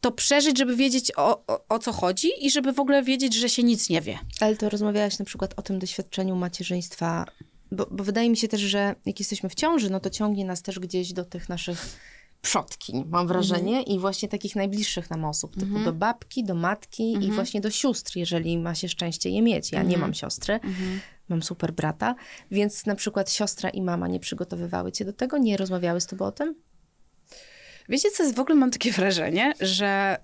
to przeżyć, żeby wiedzieć o, o, o, co chodzi i żeby w ogóle wiedzieć, że się nic nie wie. Ale to rozmawiałaś na przykład o tym doświadczeniu macierzyństwa, bo, bo wydaje mi się też, że jak jesteśmy w ciąży, no to ciągnie nas też gdzieś do tych naszych przodkiń, mam wrażenie, mm. i właśnie takich najbliższych nam osób, typu mm. do babki, do matki mm. i mhm. właśnie do sióstr, jeżeli ma się szczęście je mieć. Ja nie mhm. mam siostry, mhm. mam super brata, więc na przykład siostra i mama nie przygotowywały cię do tego, nie rozmawiały z tobą o tym? Wiecie, co jest w ogóle, mam takie wrażenie, że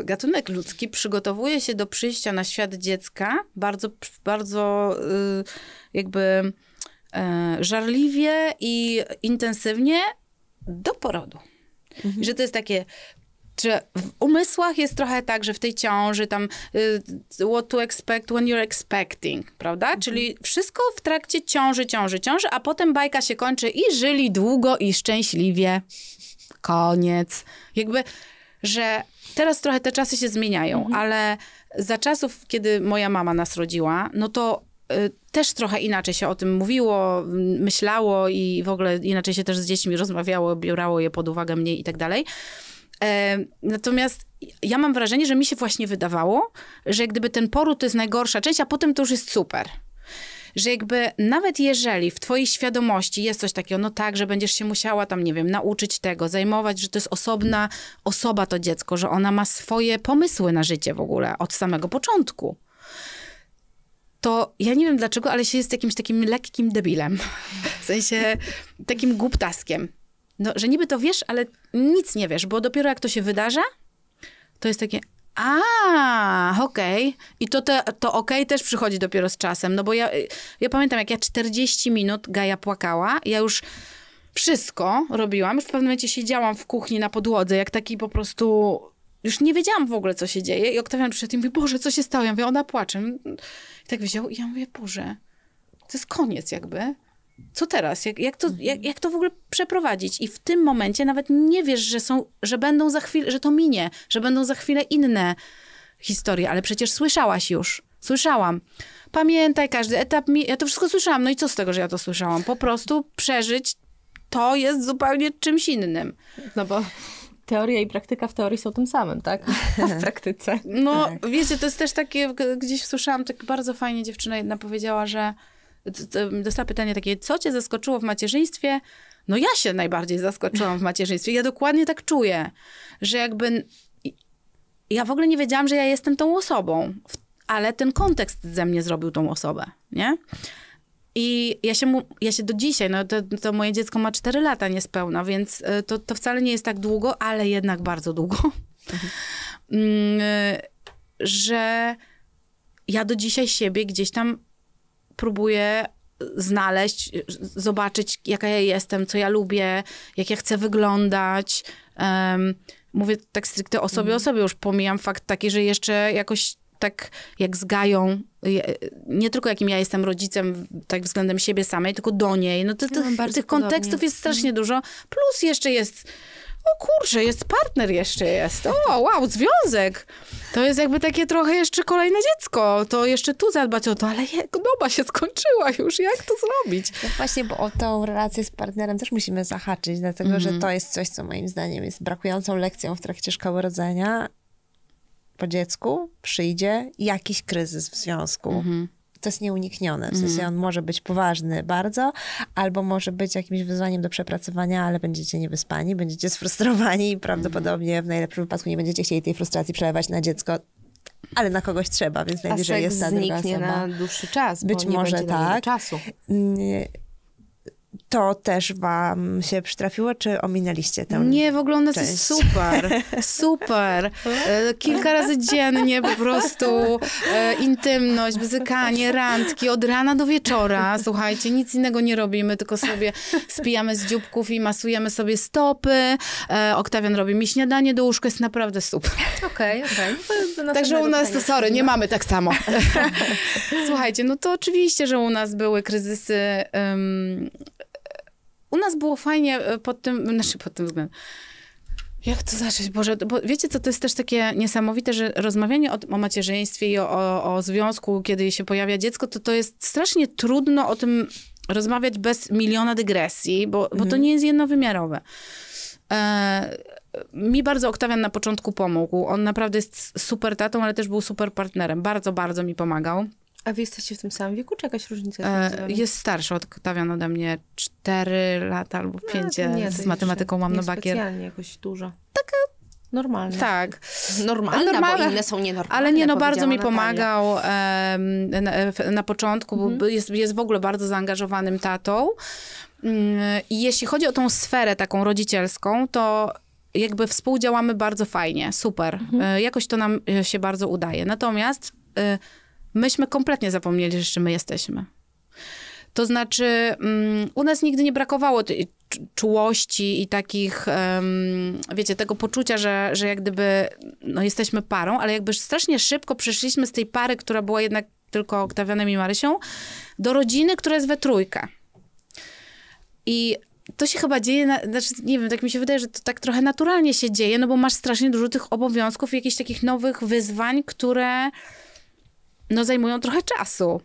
y, gatunek ludzki przygotowuje się do przyjścia na świat dziecka bardzo, bardzo y, jakby y, żarliwie i intensywnie do porodu. Mhm. Że to jest takie czy w umysłach jest trochę tak, że w tej ciąży tam y, what to expect when you're expecting, prawda? Mhm. Czyli wszystko w trakcie ciąży, ciąży, ciąży, a potem bajka się kończy i żyli długo i szczęśliwie koniec. Jakby, że teraz trochę te czasy się zmieniają, mhm. ale za czasów, kiedy moja mama nas rodziła, no to y, też trochę inaczej się o tym mówiło, myślało i w ogóle inaczej się też z dziećmi rozmawiało, biurało je pod uwagę mniej i tak dalej. E, natomiast ja mam wrażenie, że mi się właśnie wydawało, że gdyby ten poród to jest najgorsza część, a potem to już jest super że jakby nawet jeżeli w twojej świadomości jest coś takiego, no tak, że będziesz się musiała tam, nie wiem, nauczyć tego, zajmować, że to jest osobna osoba to dziecko, że ona ma swoje pomysły na życie w ogóle od samego początku to ja nie wiem dlaczego, ale się jest jakimś takim lekkim debilem. W sensie takim głuptaskiem. No, że niby to wiesz, ale nic nie wiesz, bo dopiero jak to się wydarza, to jest takie, a, okej. Okay. I to, te, to okej okay też przychodzi dopiero z czasem. No bo ja, ja pamiętam, jak ja 40 minut Gaja płakała, ja już wszystko robiłam. Już w pewnym momencie siedziałam w kuchni na podłodze, jak taki po prostu... Już nie wiedziałam w ogóle, co się dzieje. I Oktawian przyszedł i mówi, Boże, co się stało? Ja mówię, ona płacze. I tak wiedział. I ja mówię, Boże, to jest koniec jakby co teraz? Jak, jak, to, jak, mhm. jak to w ogóle przeprowadzić? I w tym momencie nawet nie wiesz, że są, że będą za chwilę, że to minie, że będą za chwilę inne historie, ale przecież słyszałaś już. Słyszałam. Pamiętaj, każdy etap mi... Ja to wszystko słyszałam, no i co z tego, że ja to słyszałam? Po prostu przeżyć to jest zupełnie czymś innym. No bo teoria i praktyka w teorii są tym samym, tak? A <laughs> w praktyce. No, tak. wiecie, to jest też takie, gdzieś słyszałam, tak bardzo fajnie dziewczyna jedna powiedziała, że dostała pytanie takie, co cię zaskoczyło w macierzyństwie? No ja się najbardziej zaskoczyłam w macierzyństwie. Ja dokładnie tak czuję, że jakby ja w ogóle nie wiedziałam, że ja jestem tą osobą, ale ten kontekst ze mnie zrobił tą osobę, nie? I ja się, mu, ja się do dzisiaj, no to, to, moje dziecko ma 4 lata niespełna, więc e, to, to wcale nie jest tak długo, ale jednak bardzo długo, mhm. <laughs> Mm, e, że ja do dzisiaj siebie gdzieś tam próbuję znaleźć, zobaczyć, jaka ja jestem, co ja lubię, jak ja chcę wyglądać. Um, mówię tak stricte o sobie, mm. o mhm. sobie już pomijam fakt taki, że jeszcze jakoś tak jak z Gają, nie tylko jakim ja jestem rodzicem, tak względem siebie samej, tylko do niej. No to, to, ja tych kontekstów jest strasznie mhm. dużo. Plus jeszcze jest o kurczę, jest partner jeszcze jest, o wow, związek. To jest jakby takie trochę jeszcze kolejne dziecko, to jeszcze tu zadbać o to, ale jak doba się skończyła już, jak to zrobić? No właśnie, bo o tą relację z partnerem też musimy zahaczyć, dlatego mm że mhm. to jest coś, co moim zdaniem jest brakującą lekcją w trakcie szkoły rodzenia. Po dziecku przyjdzie jakiś kryzys w związku. Mm -hmm to jest nieuniknione. W mm. sensie on może być poważny bardzo, albo może być jakimś wyzwaniem do przepracowania, ale będziecie niewyspani, będziecie sfrustrowani i mm. prawdopodobnie w najlepszym wypadku nie będziecie chcieli tej frustracji przelewać na dziecko, ale na kogoś trzeba, więc najwyżej jest ta druga osoba. na dłuższy czas, być może tak. czasu. Mm, to też wam się przytrafiło, czy ominęliście tę Nie, w ogóle ona jest super, <laughs> super. E, kilka razy dziennie po prostu e, intymność, bzykanie, randki od rana do wieczora. Słuchajcie, nic innego nie robimy, tylko sobie spijamy z dzióbków i masujemy sobie stopy. E, Oktawian robi mi śniadanie do łóżka, jest naprawdę super. Okej, okay, okej. Okay. No Także u nas, to sorry, nie no. mamy tak samo. <laughs> Słuchajcie, no to oczywiście, że u nas były kryzysy um, u nas było fajnie e, pod tym, znaczy pod tym względem. Jak to zacząć? Boże, bo wiecie co, to jest też takie niesamowite, że rozmawianie o, o macierzyństwie i o, o, o związku, kiedy się pojawia dziecko, to to jest strasznie trudno o tym rozmawiać bez miliona dygresji, bo, mhm. bo to mhm. nie jest jednowymiarowe. E, mi bardzo Oktawian na początku pomógł. On naprawdę jest super tatą, ale też był super partnerem. Bardzo, bardzo mi pomagał. A wy jesteście w tym samym wieku, czy jakaś różnica? E, jest starsza od Oktawian ode mnie 4 lata albo 5. No, nie, z matematyką mam na bakier. Specjalnie jakoś dużo. Tak, e, Normalne. Tak. Normalna, Normalne, bo inne są nienormalne. Ale nie, no bardzo mi pomagał um, na, na, początku, mhm. bo jest, jest w ogóle bardzo zaangażowanym tatą. Mm, I jeśli chodzi o tą sferę taką rodzicielską, to jakby współdziałamy bardzo fajnie, super. Mhm. E, jakoś to nam się bardzo udaje. Natomiast y, myśmy kompletnie zapomnieli, że jeszcze my jesteśmy. To znaczy, um, u nas nigdy nie brakowało tej czułości i takich, um, wiecie, tego poczucia, że, że jak gdyby no, jesteśmy parą, ale jakby strasznie szybko przeszliśmy z tej pary, która była jednak tylko Oktawianem i Marysią, do rodziny, która jest we trójkę. I to się chyba dzieje, na, znaczy, nie wiem, tak mi się wydaje, że to tak trochę naturalnie się dzieje, no bo masz strasznie dużo tych obowiązków i jakichś takich nowych wyzwań, które no, zajmują trochę czasu.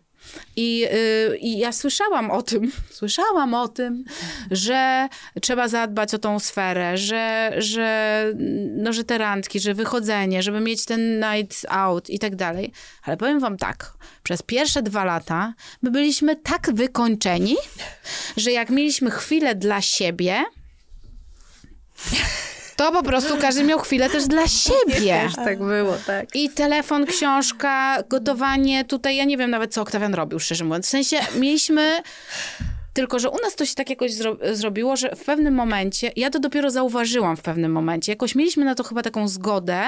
I, yy, I, ja słyszałam o tym, <laughs> słyszałam o tym, że trzeba zadbać o tą sferę, że, że, no, że te randki, że wychodzenie, żeby mieć ten night out i tak dalej. Ale powiem wam tak, przez pierwsze dwa lata my byliśmy tak wykończeni, że jak mieliśmy chwilę dla siebie... To po prostu każdy miał chwilę też dla siebie. też tak było, tak. I telefon, książka, gotowanie. Tutaj ja nie wiem nawet, co Oktawian robił, szczerze mówiąc. W sensie mieliśmy... Tylko, że u nas to się tak jakoś zro zrobiło, że w pewnym momencie, ja to dopiero zauważyłam w pewnym momencie, jakoś mieliśmy na to chyba taką zgodę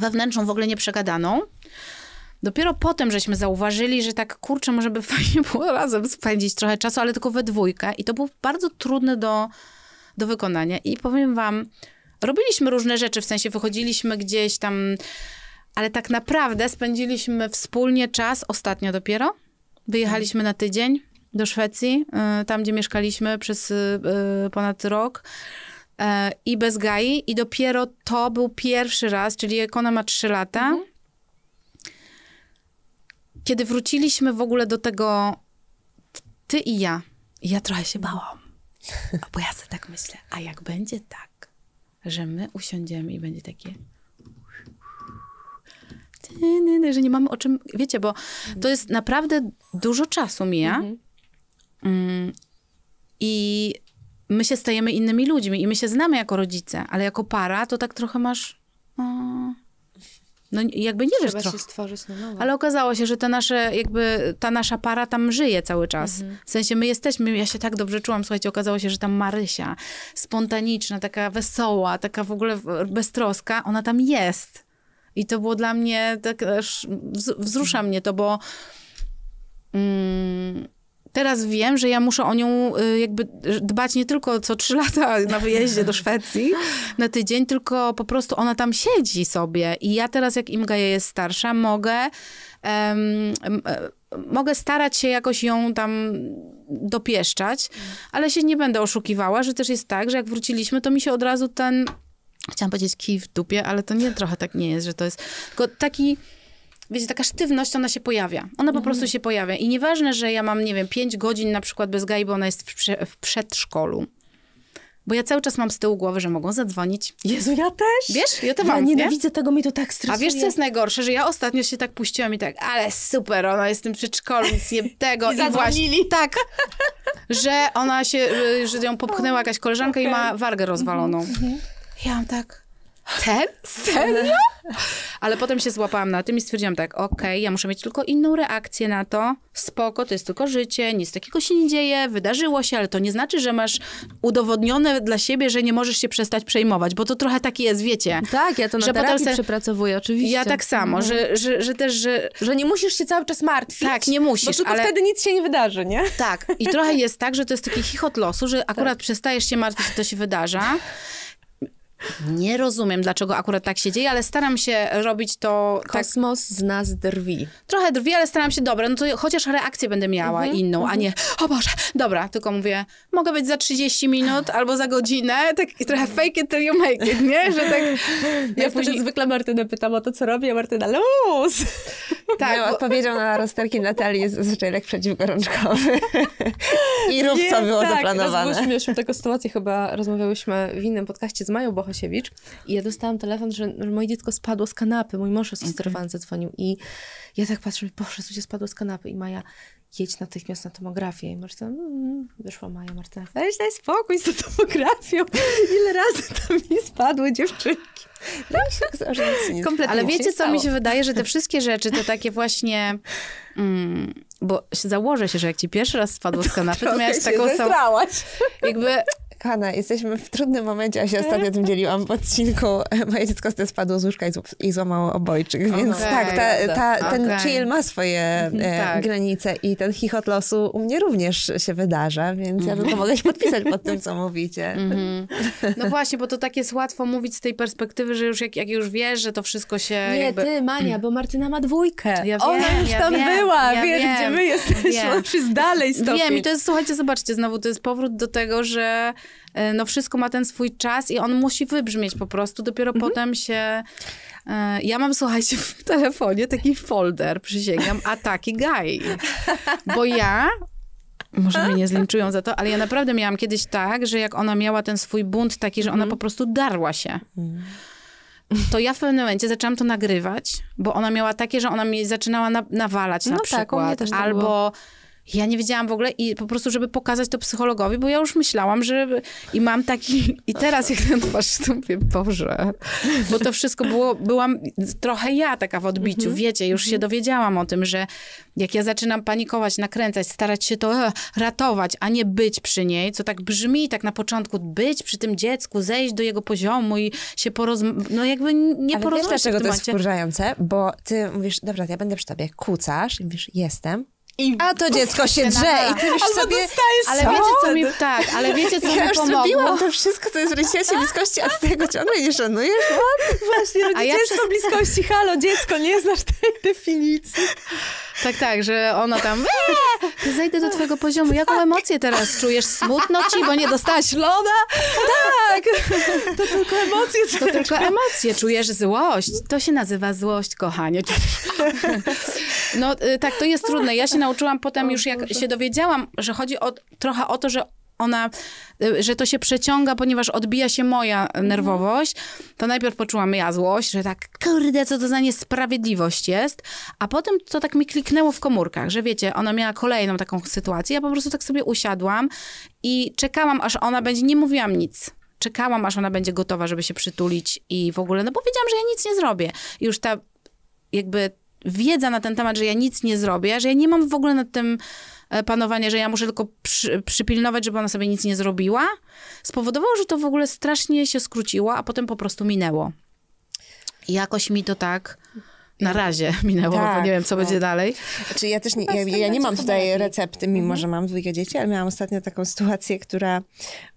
wewnętrzną, w ogóle nieprzegadaną. Dopiero potem żeśmy zauważyli, że tak kurczę, może by <laughs> fajnie było razem spędzić trochę czasu, ale tylko we dwójkę. I to było bardzo trudne do do wykonania. I powiem wam, robiliśmy różne rzeczy, w sensie wychodziliśmy gdzieś tam, ale tak naprawdę spędziliśmy wspólnie czas ostatnio dopiero. Wyjechaliśmy na tydzień do Szwecji, y, tam gdzie mieszkaliśmy przez y, y, ponad rok e, i bez Gai. I dopiero to był pierwszy raz, czyli Ekona ma 3 lata. Kiedy wróciliśmy w ogóle do tego, ty i ja, ja trochę się bałam. Bo ja sobie tak myślę, a jak będzie tak, że my usiądziemy i będzie takie że nie mamy o czym, wiecie, bo to jest naprawdę dużo czasu mija mhm. Mm, i my się stajemy innymi ludźmi i my się znamy jako rodzice, ale jako para to tak trochę masz, o, no, no jakby nie Trzeba wiesz trochę. się stworzyć na nowo. Ale okazało się, że te nasze, jakby ta nasza para tam żyje cały czas. Mhm. W sensie my jesteśmy, ja się tak dobrze czułam, słuchajcie, okazało się, że tam Marysia, spontaniczna, taka wesoła, taka w ogóle beztroska, ona tam jest. I to było dla mnie, tak wzrusza mhm. mnie to, bo... Mm, teraz wiem, że ja muszę o nią y, jakby dbać nie tylko co trzy lata na wyjeździe do Szwecji na tydzień, tylko po prostu ona tam siedzi sobie. I ja teraz, jak Imga jest starsza, mogę. Um, um, mogę starać się jakoś ją tam dopieszczać, ale się nie będę oszukiwała, że też jest tak, że jak wróciliśmy, to mi się od razu ten, chciałam powiedzieć kij w dupie, ale to nie, trochę tak nie jest, że to jest, tylko taki wiecie, taka sztywność, ona się pojawia. Ona po prostu mhm. się pojawia. I nieważne, że ja mam, nie wiem, 5 godzin na przykład bez Gai, bo ona jest w, w przedszkolu. Bo ja cały czas mam z tyłu głowy, że mogą zadzwonić. Jezu, ja też. Wiesz, ja to mam. Ja nienawidzę nie? tego, mi to tak stresuje. A wiesz, co jest najgorsze? Że ja ostatnio się tak puściłam i tak, ale super, ona jest w tym przedszkolu, nic nie <laughs> tego. I, I zadzwonili. Właśnie, tak, <laughs> że ona się, y, że ją popchnęła jakaś koleżanka okay. i ma wargę rozwaloną. Mhm. Ja mam tak, ten? Serio? Ale potem się złapałam na tym i stwierdziłam tak, okej, okay, ja muszę mieć tylko inną reakcję na to. Spoko, to jest tylko życie, nic takiego się nie dzieje, wydarzyło się, ale to nie znaczy, że masz udowodnione dla siebie, że nie możesz się przestać przejmować, bo to trochę takie jest, wiecie. Tak, ja to na że terapii potem se... przepracowuję, oczywiście. Ja tak samo, mhm. że, że, że też, że... Że nie musisz się cały czas martwić. Tak, nie musisz, Bo tylko ale... wtedy nic się nie wydarzy, nie? Tak. I trochę jest tak, że to jest taki chichot losu, że akurat tak. przestajesz się martwić, to się wydarza. Nie rozumiem, dlaczego akurat tak się dzieje, ale staram się robić to. Tak- Kosmos tak... z nas drwi. Trochę drwi, ale staram się dobre. No to chociaż reakcję będę miała mm -hmm. inną, a mhm. nie, o Boże, dobra, tylko mówię, mogę być za 30 minut albo za godzinę. Tak trochę fake it till you make it, nie? Że tak. <laughs> Ja później... zwykle Martynę pytam o to, co robię, a Martyna, luz! <laughs> Tak. No, bo... Odpowiedział na rozterki Natalii jest zwyczaj lek przeciwgorączkowy. <laughs> I rób, nie, co było tak, zaplanowane. Rozbłyśmy, już taką sytuację chyba rozmawiałyśmy w innym podcaście z Mają Bochą, Hosiewicz i ja dostałam telefon, że, że moje dziecko spadło z kanapy, mój mąż z okay. zadzwonił i ja tak patrzę, Boże, coś się spadło z kanapy i Maja, jedź natychmiast na tomografię. I Marta, mm, mm wyszła Maja Martyna, weź daj spokój z tą tomografią. <laughs> Ile razy tam mi spadły dziewczynki. No Kompletnie. Ale wiecie, co stało. mi się wydaje, że te wszystkie rzeczy to takie właśnie... Mm, bo założę się, że jak ci pierwszy raz spadło z <laughs> kanapy, to, to miałeś taką samą... Jakby Hanna, jesteśmy w trudnym momencie, a ja się ostatnio tym dzieliłam w odcinku. E, moje dziecko z spadło z łóżka i, złamało obojczyk, okay, więc tak, ta, ta, ten okay. chill ma swoje mhm, e, tak. granice i ten chichot losu u mnie również się wydarza, więc ja tylko mhm. mogę się podpisać pod tym, co mówicie. Mhm. No właśnie, bo to tak jest łatwo mówić z tej perspektywy, że już jak, jak już wiesz, że to wszystko się Nie, jakby... ty, Mania, bo Martyna ma dwójkę. Ja Ona wiem, już ja tam wiem, była, ja wiesz, wiem, gdzie my jesteśmy, wiem. już jest dalej stopień. Wiem i to jest, słuchajcie, zobaczcie, znowu to jest powrót do tego, że E, no wszystko ma ten swój czas i on musi wybrzmieć po prostu. Dopiero mhm. potem się... E, ja mam, słuchajcie, w telefonie taki folder, przysięgam, ataki gai. Bo ja może mnie nie zlinczują za to, ale ja naprawdę miałam kiedyś tak, że jak ona miała ten swój bunt taki, że ona mhm. po prostu darła się. Mhm. To ja w pewnym momencie zaczęłam to nagrywać, bo ona miała takie, że ona mi zaczynała na, nawalać no na tak, przykład. Tak albo było. Ja nie wiedziałam w ogóle i po prostu, żeby pokazać to psychologowi, bo ja już myślałam, że... I mam taki... I teraz jak ten twarz, to mówię, Boże. Bo to wszystko było... Byłam trochę ja taka w odbiciu, mhm. wiecie, już się mhm. dowiedziałam o tym, że jak ja zaczynam panikować, nakręcać, starać się to e, ratować, a nie być przy niej, co tak brzmi tak na początku, być przy tym dziecku, zejść do jego poziomu i się porozmawiać, no jakby nie porozmawiać. Ale wiesz dlaczego to jest wkurzające? Bo ty mówisz, dobra, ja będę przy tobie, kucasz i mówisz, jestem, i a to dziecko się drze i ty już sobie... Tak, ale wiecie, co mi... Tak, ale wiecie, co ja mi pomogło? Ja już zrobiłam to wszystko, to jest wróciła się bliskości, a ty tego ciągle nie szanujesz? What? Właśnie, rodzicielstwo ja przez... bliskości, halo, dziecko, nie znasz tej definicji. Tak, tak, że ona tam eee, zejdę do twojego poziomu. Jaką emocję teraz czujesz? Smutno ci, bo nie dostałaś loda? Tak! To tylko emocje. To tylko emocje. Czujesz złość. To się nazywa złość, kochanie. No y, tak, to jest trudne. Ja się nauczyłam potem już, jak się dowiedziałam, że chodzi o, trochę o to, że ona, y, że to się przeciąga, ponieważ odbija się moja nerwowość, to najpierw poczułam ja złość, że tak, kurde, co to za niesprawiedliwość jest, a potem to tak mi kliknęło w komórkach, że wiecie, ona miała kolejną taką sytuację, ja po prostu tak sobie usiadłam i czekałam, aż ona będzie, nie mówiłam nic czekałam, aż ona będzie gotowa, żeby się przytulić i w ogóle, no bo wiedziałam, że ja nic nie zrobię. już ta jakby wiedza na ten temat, że ja nic nie zrobię, że ja nie mam w ogóle nad tym E, panowanie, że ja muszę tylko przy, przypilnować, żeby ona sobie nic nie zrobiła, spowodowało, że to w ogóle strasznie się skróciło, a potem po prostu minęło. I jakoś mi to tak na razie minęło, tak, bo nie wiem, co tak. będzie dalej. Czy znaczy, ja też nie, ja, ja nie mam tutaj recepty, mimo mhm. że mam dwójkę dzieci, ale miałam ostatnio taką sytuację, która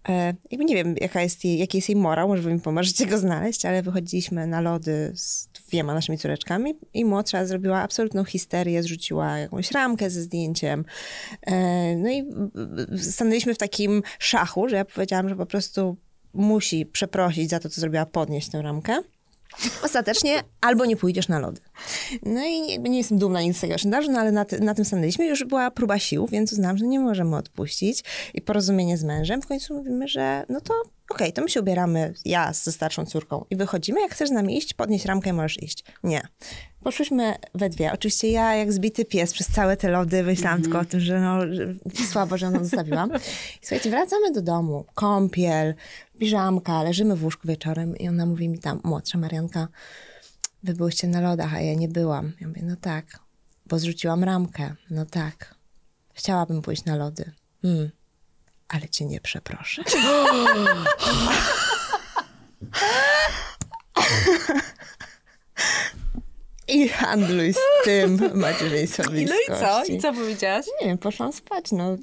e, nie wiem, jaka jest jej, jaki jest jej morał, może wy mi pomożecie go znaleźć, ale wychodziliśmy na lody z dwiema naszymi córeczkami i młodsza zrobiła absolutną histerię, zrzuciła jakąś ramkę ze zdjęciem. E, no i stanęliśmy w takim szachu, że ja powiedziałam, że po prostu musi przeprosić za to, co zrobiła, podnieść tę ramkę. Ostatecznie albo nie pójdziesz na lody. No i nie, nie jestem dumna nic z tego szantażu, no ale na, ty, na, tym stanęliśmy. Już była próba sił, więc uznałam, że nie możemy odpuścić. I porozumienie z mężem. W końcu mówimy, że no to okej, okay, to my się ubieramy, ja ze starszą córką i wychodzimy, jak chcesz z nami iść, podnieś ramkę, możesz iść. Nie. Poszłyśmy we dwie. Oczywiście ja, jak zbity pies, przez całe te lody myślałam mm-hmm. tylko o mhm. tym, że no, słabo, że ją zostawiłam. I słuchajcie, wracamy do domu, kąpiel, piżamka, leżymy w łóżku wieczorem i ona mówi mi tam, młodsza Marianka, wy byłyście na lodach, a ja nie byłam. Ja mówię, no tak, bo zrzuciłam ramkę. No tak, chciałabym pójść na lody. Hmm ale cię nie przeproszę. <gasps> I handluj z tym macierzyństwem No i co? I co powiedziałaś? Nie, poszłam spać, no.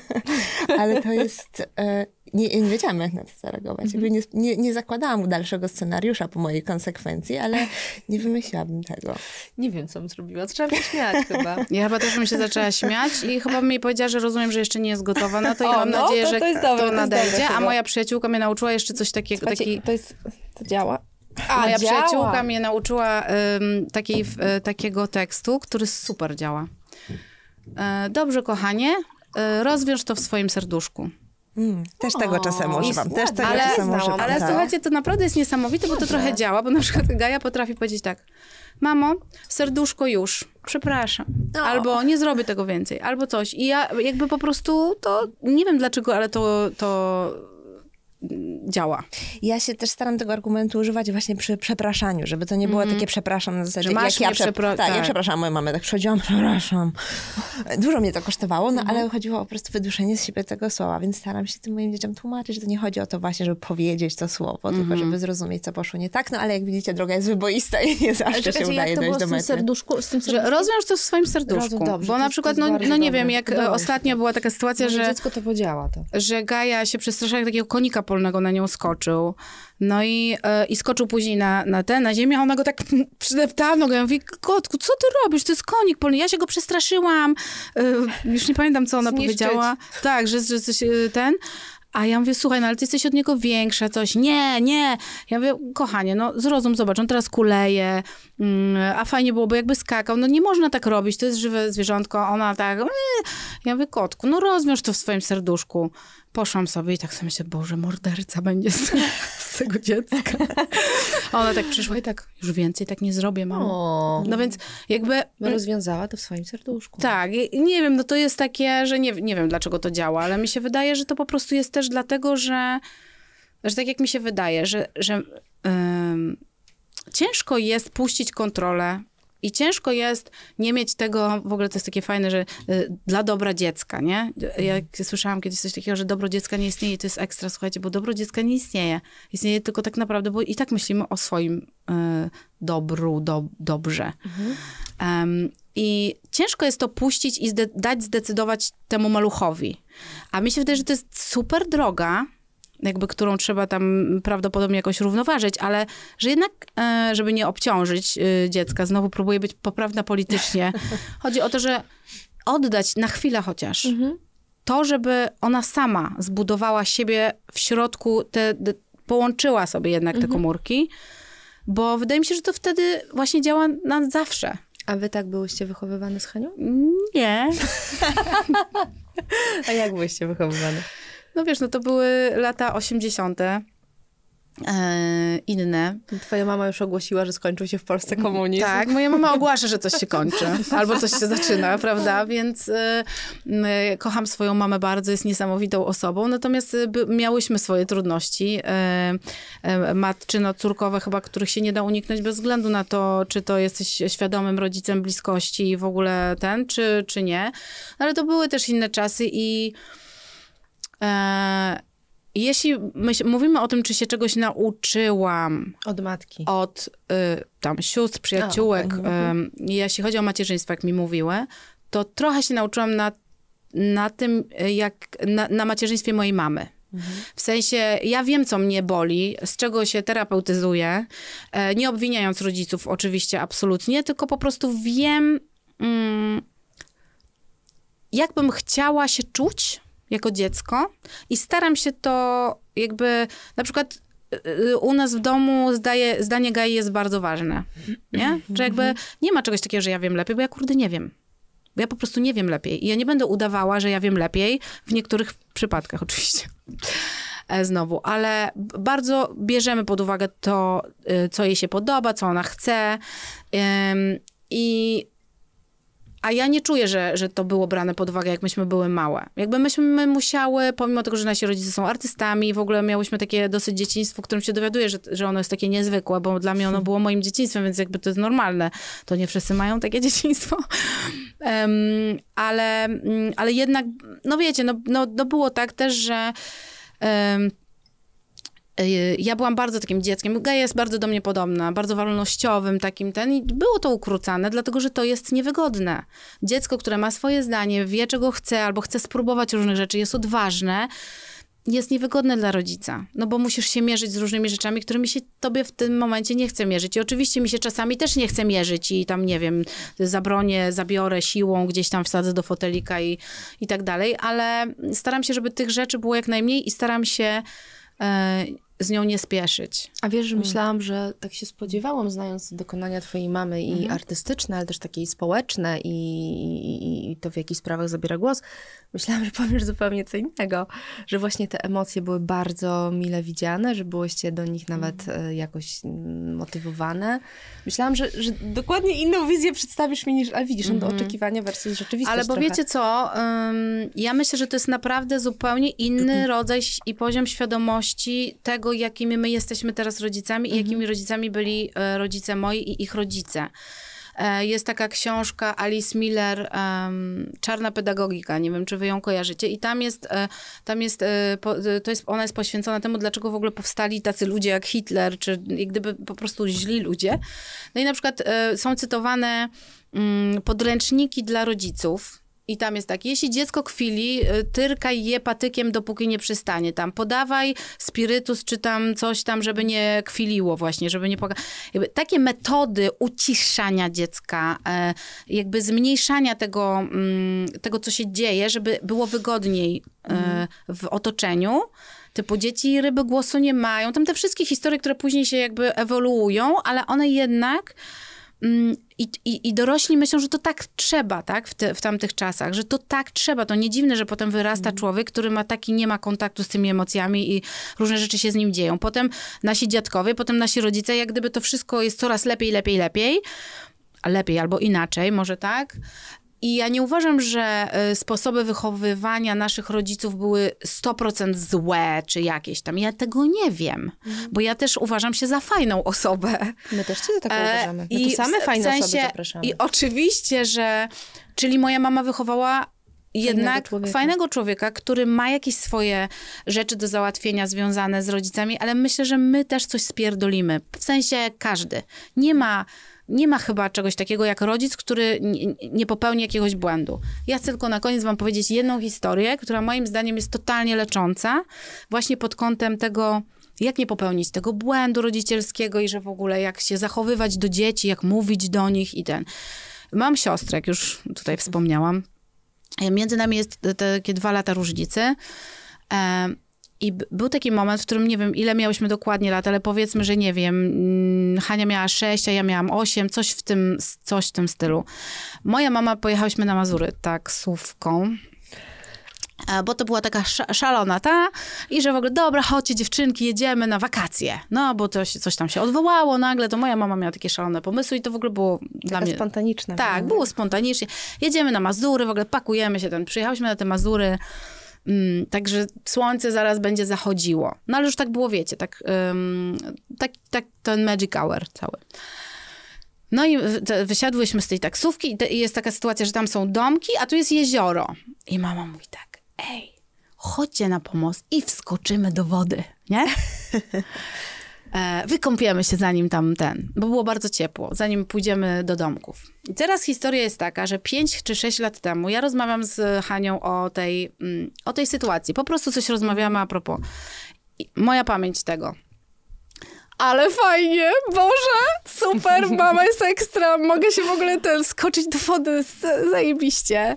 <laughs> Ale to jest, e, nie, nie wiedziałam, jak na to zareagować. Mhm. Nie, nie, nie, zakładałam dalszego scenariusza po mojej konsekwencji, ale nie wymyślałabym tego. Nie wiem, co bym zrobiła. Zaczęłam się śmiać chyba. <laughs> Ja chyba też bym się zaczęła śmiać i chyba mi powiedziała, że rozumiem, że jeszcze nie jest gotowa na to i o, mam no, nadzieję, to, że to, dobre, to nadejdzie. To a moja przyjaciółka mnie nauczyła jeszcze coś takiego. taki... to, jest, to działa. A, Moja działa. przyjaciółka mnie nauczyła um, takiej, um, takiego tekstu, który super działa. E, dobrze, kochanie, e, rozwiąż to w swoim serduszku. Mm, też tego czasem używam, też tego ale, czasem używam. Ale tak. słuchajcie, to naprawdę jest niesamowite, bo to trochę działa, bo na przykład Gaja potrafi powiedzieć tak, mamo, serduszko już, przepraszam, o. No. albo nie zrobię tego więcej, albo coś. I ja jakby po prostu to, nie wiem dlaczego, ale to, to działa. Ja się też staram tego argumentu używać właśnie przy przepraszaniu, żeby to nie było mm. takie przepraszam na zasadzie, że masz jak ja, przepro- tak, tak. ja przepraszam moją mamę, tak przychodziłam, przepraszam. Dużo mnie to kosztowało, no mm. ale mhm. chodziło po prostu wyduszenie z siebie tego słowa, więc staram się tym moim dzieciom tłumaczyć, że to nie chodzi o to właśnie, żeby powiedzieć to słowo, mm. tylko mhm. żeby zrozumieć, co poszło nie tak, no ale jak widzicie, droga jest wyboista i nie zawsze Czekajcie, się udaje dojść do mety. Serduszku, z tym serduszku? Rozwiąż to w swoim serduszku, dobrze, bo na przykład, no, no nie wiem, jak dobrze. ostatnio była taka sytuacja, Może że... dziecko to podziała. To. Że Gaja się przestraszyła jak takiego konika po na nią skoczył. No i, e, i skoczył później na, na tę, na ziemię, a ona go tak przydeptano, ja mówię, kotku, co ty robisz, to jest konik polny, ja się go przestraszyłam, e, już nie pamiętam, co ona Zniszczyć. powiedziała, tak, że, że coś e, ten, a ja mówię, słuchaj, no ale ty jesteś od niego większa, coś. Nie, nie. Ja mówię, kochanie, no zrozum, zobacz, on teraz kuleje, mm, a fajnie byłoby jakby skakał. No nie można tak robić, to jest żywe zwierzątko, ona tak. Ja mówię, kotku, no rozwiąż to w swoim serduszku. Poszłam sobie i tak sobie myślę, Boże, morderca będzie. <laughs> tego dziecka. <laughs> ona tak przyszła i tak, już więcej tak nie zrobię, mamo. No więc jakby... Rozwiązała to w swoim serduszku. Tak, nie wiem, no to jest takie, że nie, nie wiem dlaczego to działa, ale mi się wydaje, że to po prostu jest też dlatego, że, że tak jak mi się wydaje, że, że ciężko jest puścić kontrolę i ciężko jest nie mieć tego, w ogóle to jest takie fajne, że y, dla dobra dziecka, nie? Jak mhm. słyszałam kiedyś coś takiego, że dobro dziecka nie istnieje, to jest ekstra, słuchajcie, bo dobro dziecka nie istnieje. Istnieje tylko tak naprawdę, bo i tak myślimy o swoim y, dobru, do, dobrze. Um, i ciężko jest to puścić i zde dać zdecydować temu maluchowi. A mi się wydaje, że to jest super droga, jakby którą trzeba tam prawdopodobnie jakoś równoważyć, ale że jednak, e, żeby nie obciążyć e, dziecka, znowu próbuję być poprawna politycznie. <laughs> Chodzi o to, że oddać na chwilę chociaż. Mhm. To, żeby ona sama zbudowała siebie w środku, te, te połączyła sobie jednak mhm. te komórki, bo wydaje mi się, że to wtedy właśnie działa na zawsze. A wy tak byłyście wychowywane z Hanią? Nie. <laughs> A jak byłyście wychowywane? No wiesz, no to były lata 80. E, inne. Twoja mama już ogłosiła, że skończył się w Polsce komunizm. Tak, moja mama ogłasza, że coś się kończy, <laughs> albo coś się zaczyna, prawda? Więc e, e, kocham swoją mamę bardzo, jest niesamowitą osobą, natomiast by, miałyśmy swoje trudności e, e, matczyno-córkowe chyba, których się nie da uniknąć bez względu na to, czy to jesteś świadomym rodzicem bliskości i w ogóle ten, czy, czy nie. Ale to były też inne czasy i E, jeśli mówimy o tym, czy się czegoś nauczyłam. Od matki. Od y, tam sióstr, przyjaciółek. A, okay. y, mhm. jeśli chodzi o macierzyństwo, jak mi mówiły, to trochę się nauczyłam na, na tym, jak na, na macierzyństwie mojej mamy. Mhm. W sensie, ja wiem, co mnie boli, z czego się terapeutyzuję, e, nie obwiniając rodziców oczywiście absolutnie, tylko po prostu wiem, jak mm, jakbym chciała się czuć, jako dziecko i staram się to jakby, na przykład y, y, u nas w domu zdaje, zdanie Gai jest bardzo ważne, nie? Że jakby nie ma czegoś takiego, że ja wiem lepiej, bo ja kurde nie wiem. Bo ja po prostu nie wiem lepiej. I ja nie będę udawała, że ja wiem lepiej, w niektórych przypadkach oczywiście. E, znowu, ale bardzo bierzemy pod uwagę to, y, co jej się podoba, co ona chce. I a ja nie czuję, że, że to było brane pod uwagę, jak myśmy były małe. Jakby myśmy musiały, pomimo tego, że nasi rodzice są artystami, w ogóle miałyśmy takie dosyć dzieciństwo, w którym się dowiaduję, że, że ono jest takie niezwykłe, bo dla mnie ono było moim dzieciństwem, więc jakby to jest normalne. To nie wszyscy mają takie <laughs> dzieciństwo. Um, ale, mm, ale jednak, no wiecie, no, no, no było tak też, że... Um, Y, ja byłam bardzo takim dzieckiem. Gaja jest bardzo do mnie podobna, bardzo wolnościowym takim ten i było to ukrócane, dlatego że to jest niewygodne. Dziecko, które ma swoje zdanie, wie czego chce albo chce spróbować różnych rzeczy, jest odważne, jest niewygodne dla rodzica, no bo musisz się mierzyć z różnymi rzeczami, którymi się tobie w tym momencie nie chce mierzyć. I oczywiście mi się czasami też nie chce mierzyć i tam, nie wiem, zabronię, zabiorę siłą, gdzieś tam wsadzę do fotelika i, i tak dalej, ale staram się, żeby tych rzeczy było jak najmniej i staram się... E, z nią nie spieszyć. A wiesz, że mm. myślałam, że tak się spodziewałam, znając dokonania twojej mamy i mhm. artystyczne, ale też takie społeczne i, i, i, to w jakich sprawach zabiera głos, myślałam, że powiesz zupełnie co innego, że właśnie te emocje były bardzo mile widziane, że byłyście do nich nawet mhm. E, jakoś mm, motywowane. Myślałam, że, że, dokładnie inną wizję przedstawisz mi niż, ale widzisz, no, mhm. no oczekiwania versus rzeczywistość Ale bo trochę. wiecie co, ja myślę, że to jest naprawdę zupełnie inny <clears throat> rodzaj i poziom świadomości tego, tego, jakimi my jesteśmy teraz rodzicami mhm. i jakimi rodzicami byli e, rodzice moi i ich rodzice. E, jest taka książka Alice Miller, um, Czarna Pedagogika, nie wiem, czy wy ją kojarzycie. I tam jest, e, tam jest, to jest, ona jest poświęcona temu, dlaczego w ogóle powstali tacy ludzie jak Hitler, czy gdyby po prostu źli ludzie. No i na przykład są cytowane mm, podręczniki dla rodziców, i tam jest tak, jeśli dziecko kwili, y, tyrkaj je patykiem, dopóki nie przystanie tam. Podawaj spirytus czy tam coś tam, żeby nie kwiliło właśnie, żeby nie... jakby takie metody uciszania dziecka, e, jakby zmniejszania tego, mm, tego co się dzieje, żeby było wygodniej e, w otoczeniu typu dzieci i ryby głosu nie mają. Tam te wszystkie historie, które później się jakby ewoluują, ale one jednak mm, i, i, I dorośli myślą, że to tak trzeba, tak, w, te, w tamtych czasach, że to tak trzeba. To nie dziwne, że potem wyrasta mm. człowiek, który ma taki, nie ma kontaktu z tymi emocjami i różne rzeczy się z nim dzieją. Potem nasi dziadkowie, potem nasi rodzice, jak gdyby to wszystko jest coraz lepiej, lepiej, lepiej lepiej albo inaczej, może tak. I ja nie uważam, że y, sposoby wychowywania naszych rodziców były 100% złe czy jakieś tam. Ja tego nie wiem, mhm. bo ja też uważam się za fajną osobę. My też cię tak e, uważamy. My I tu same fajne w sensie, osoby zapraszamy. I oczywiście, że czyli moja mama wychowała jednak fajnego człowieka. fajnego człowieka. który ma jakieś swoje rzeczy do załatwienia związane z rodzicami, ale myślę, że my też coś spierdolimy. W sensie każdy. Nie ma nie ma chyba czegoś takiego jak rodzic, który nie popełni jakiegoś błędu. Ja chcę tylko na koniec Wam powiedzieć jedną historię, która moim zdaniem jest totalnie lecząca, właśnie pod kątem tego, jak nie popełnić tego błędu rodzicielskiego i że w ogóle jak się zachowywać do dzieci, jak mówić do nich i ten. Mam siostrę, jak już tutaj wspomniałam. Między nami jest takie dwa lata różnicy. E, i był taki moment, w którym nie wiem, ile miałyśmy dokładnie lat, ale powiedzmy, że nie wiem, mm, Hania miała 6, a ja miałam 8, coś w tym, coś w tym stylu. Moja mama, pojechałyśmy na Mazury taksówką e, bo to była taka szalona ta i że w ogóle dobra, chodźcie dziewczynki, jedziemy na wakacje. No, bo to się, coś tam się odwołało nagle, to moja mama miała takie szalone pomysły i to w ogóle było taka dla mnie... spontaniczne. Tak, było spontanicznie. Jedziemy na Mazury, w ogóle pakujemy się ten, przyjechałyśmy na te Mazury, Mm, także słońce zaraz będzie zachodziło. No ale już tak było, wiecie, tak, um, tak, tak ten magic hour cały. No i wysiadłyśmy z tej taksówki i jest taka sytuacja, że tam są domki, a tu jest jezioro. I mama mówi tak, ej, chodźcie na pomost i wskoczymy do wody, nie? <laughs> E, wykąpiemy się zanim tam ten, bo było bardzo ciepło, zanim pójdziemy do domków. I teraz historia jest taka, że 5 czy 6 lat temu ja rozmawiam z Hanią o tej, mm, o tej sytuacji. Po prostu coś rozmawiamy a propos. I moja pamięć tego. Ale fajnie, Boże, super, <laughs> mama jest ekstra, mogę się w ogóle ten skoczyć do wody, zajebiście.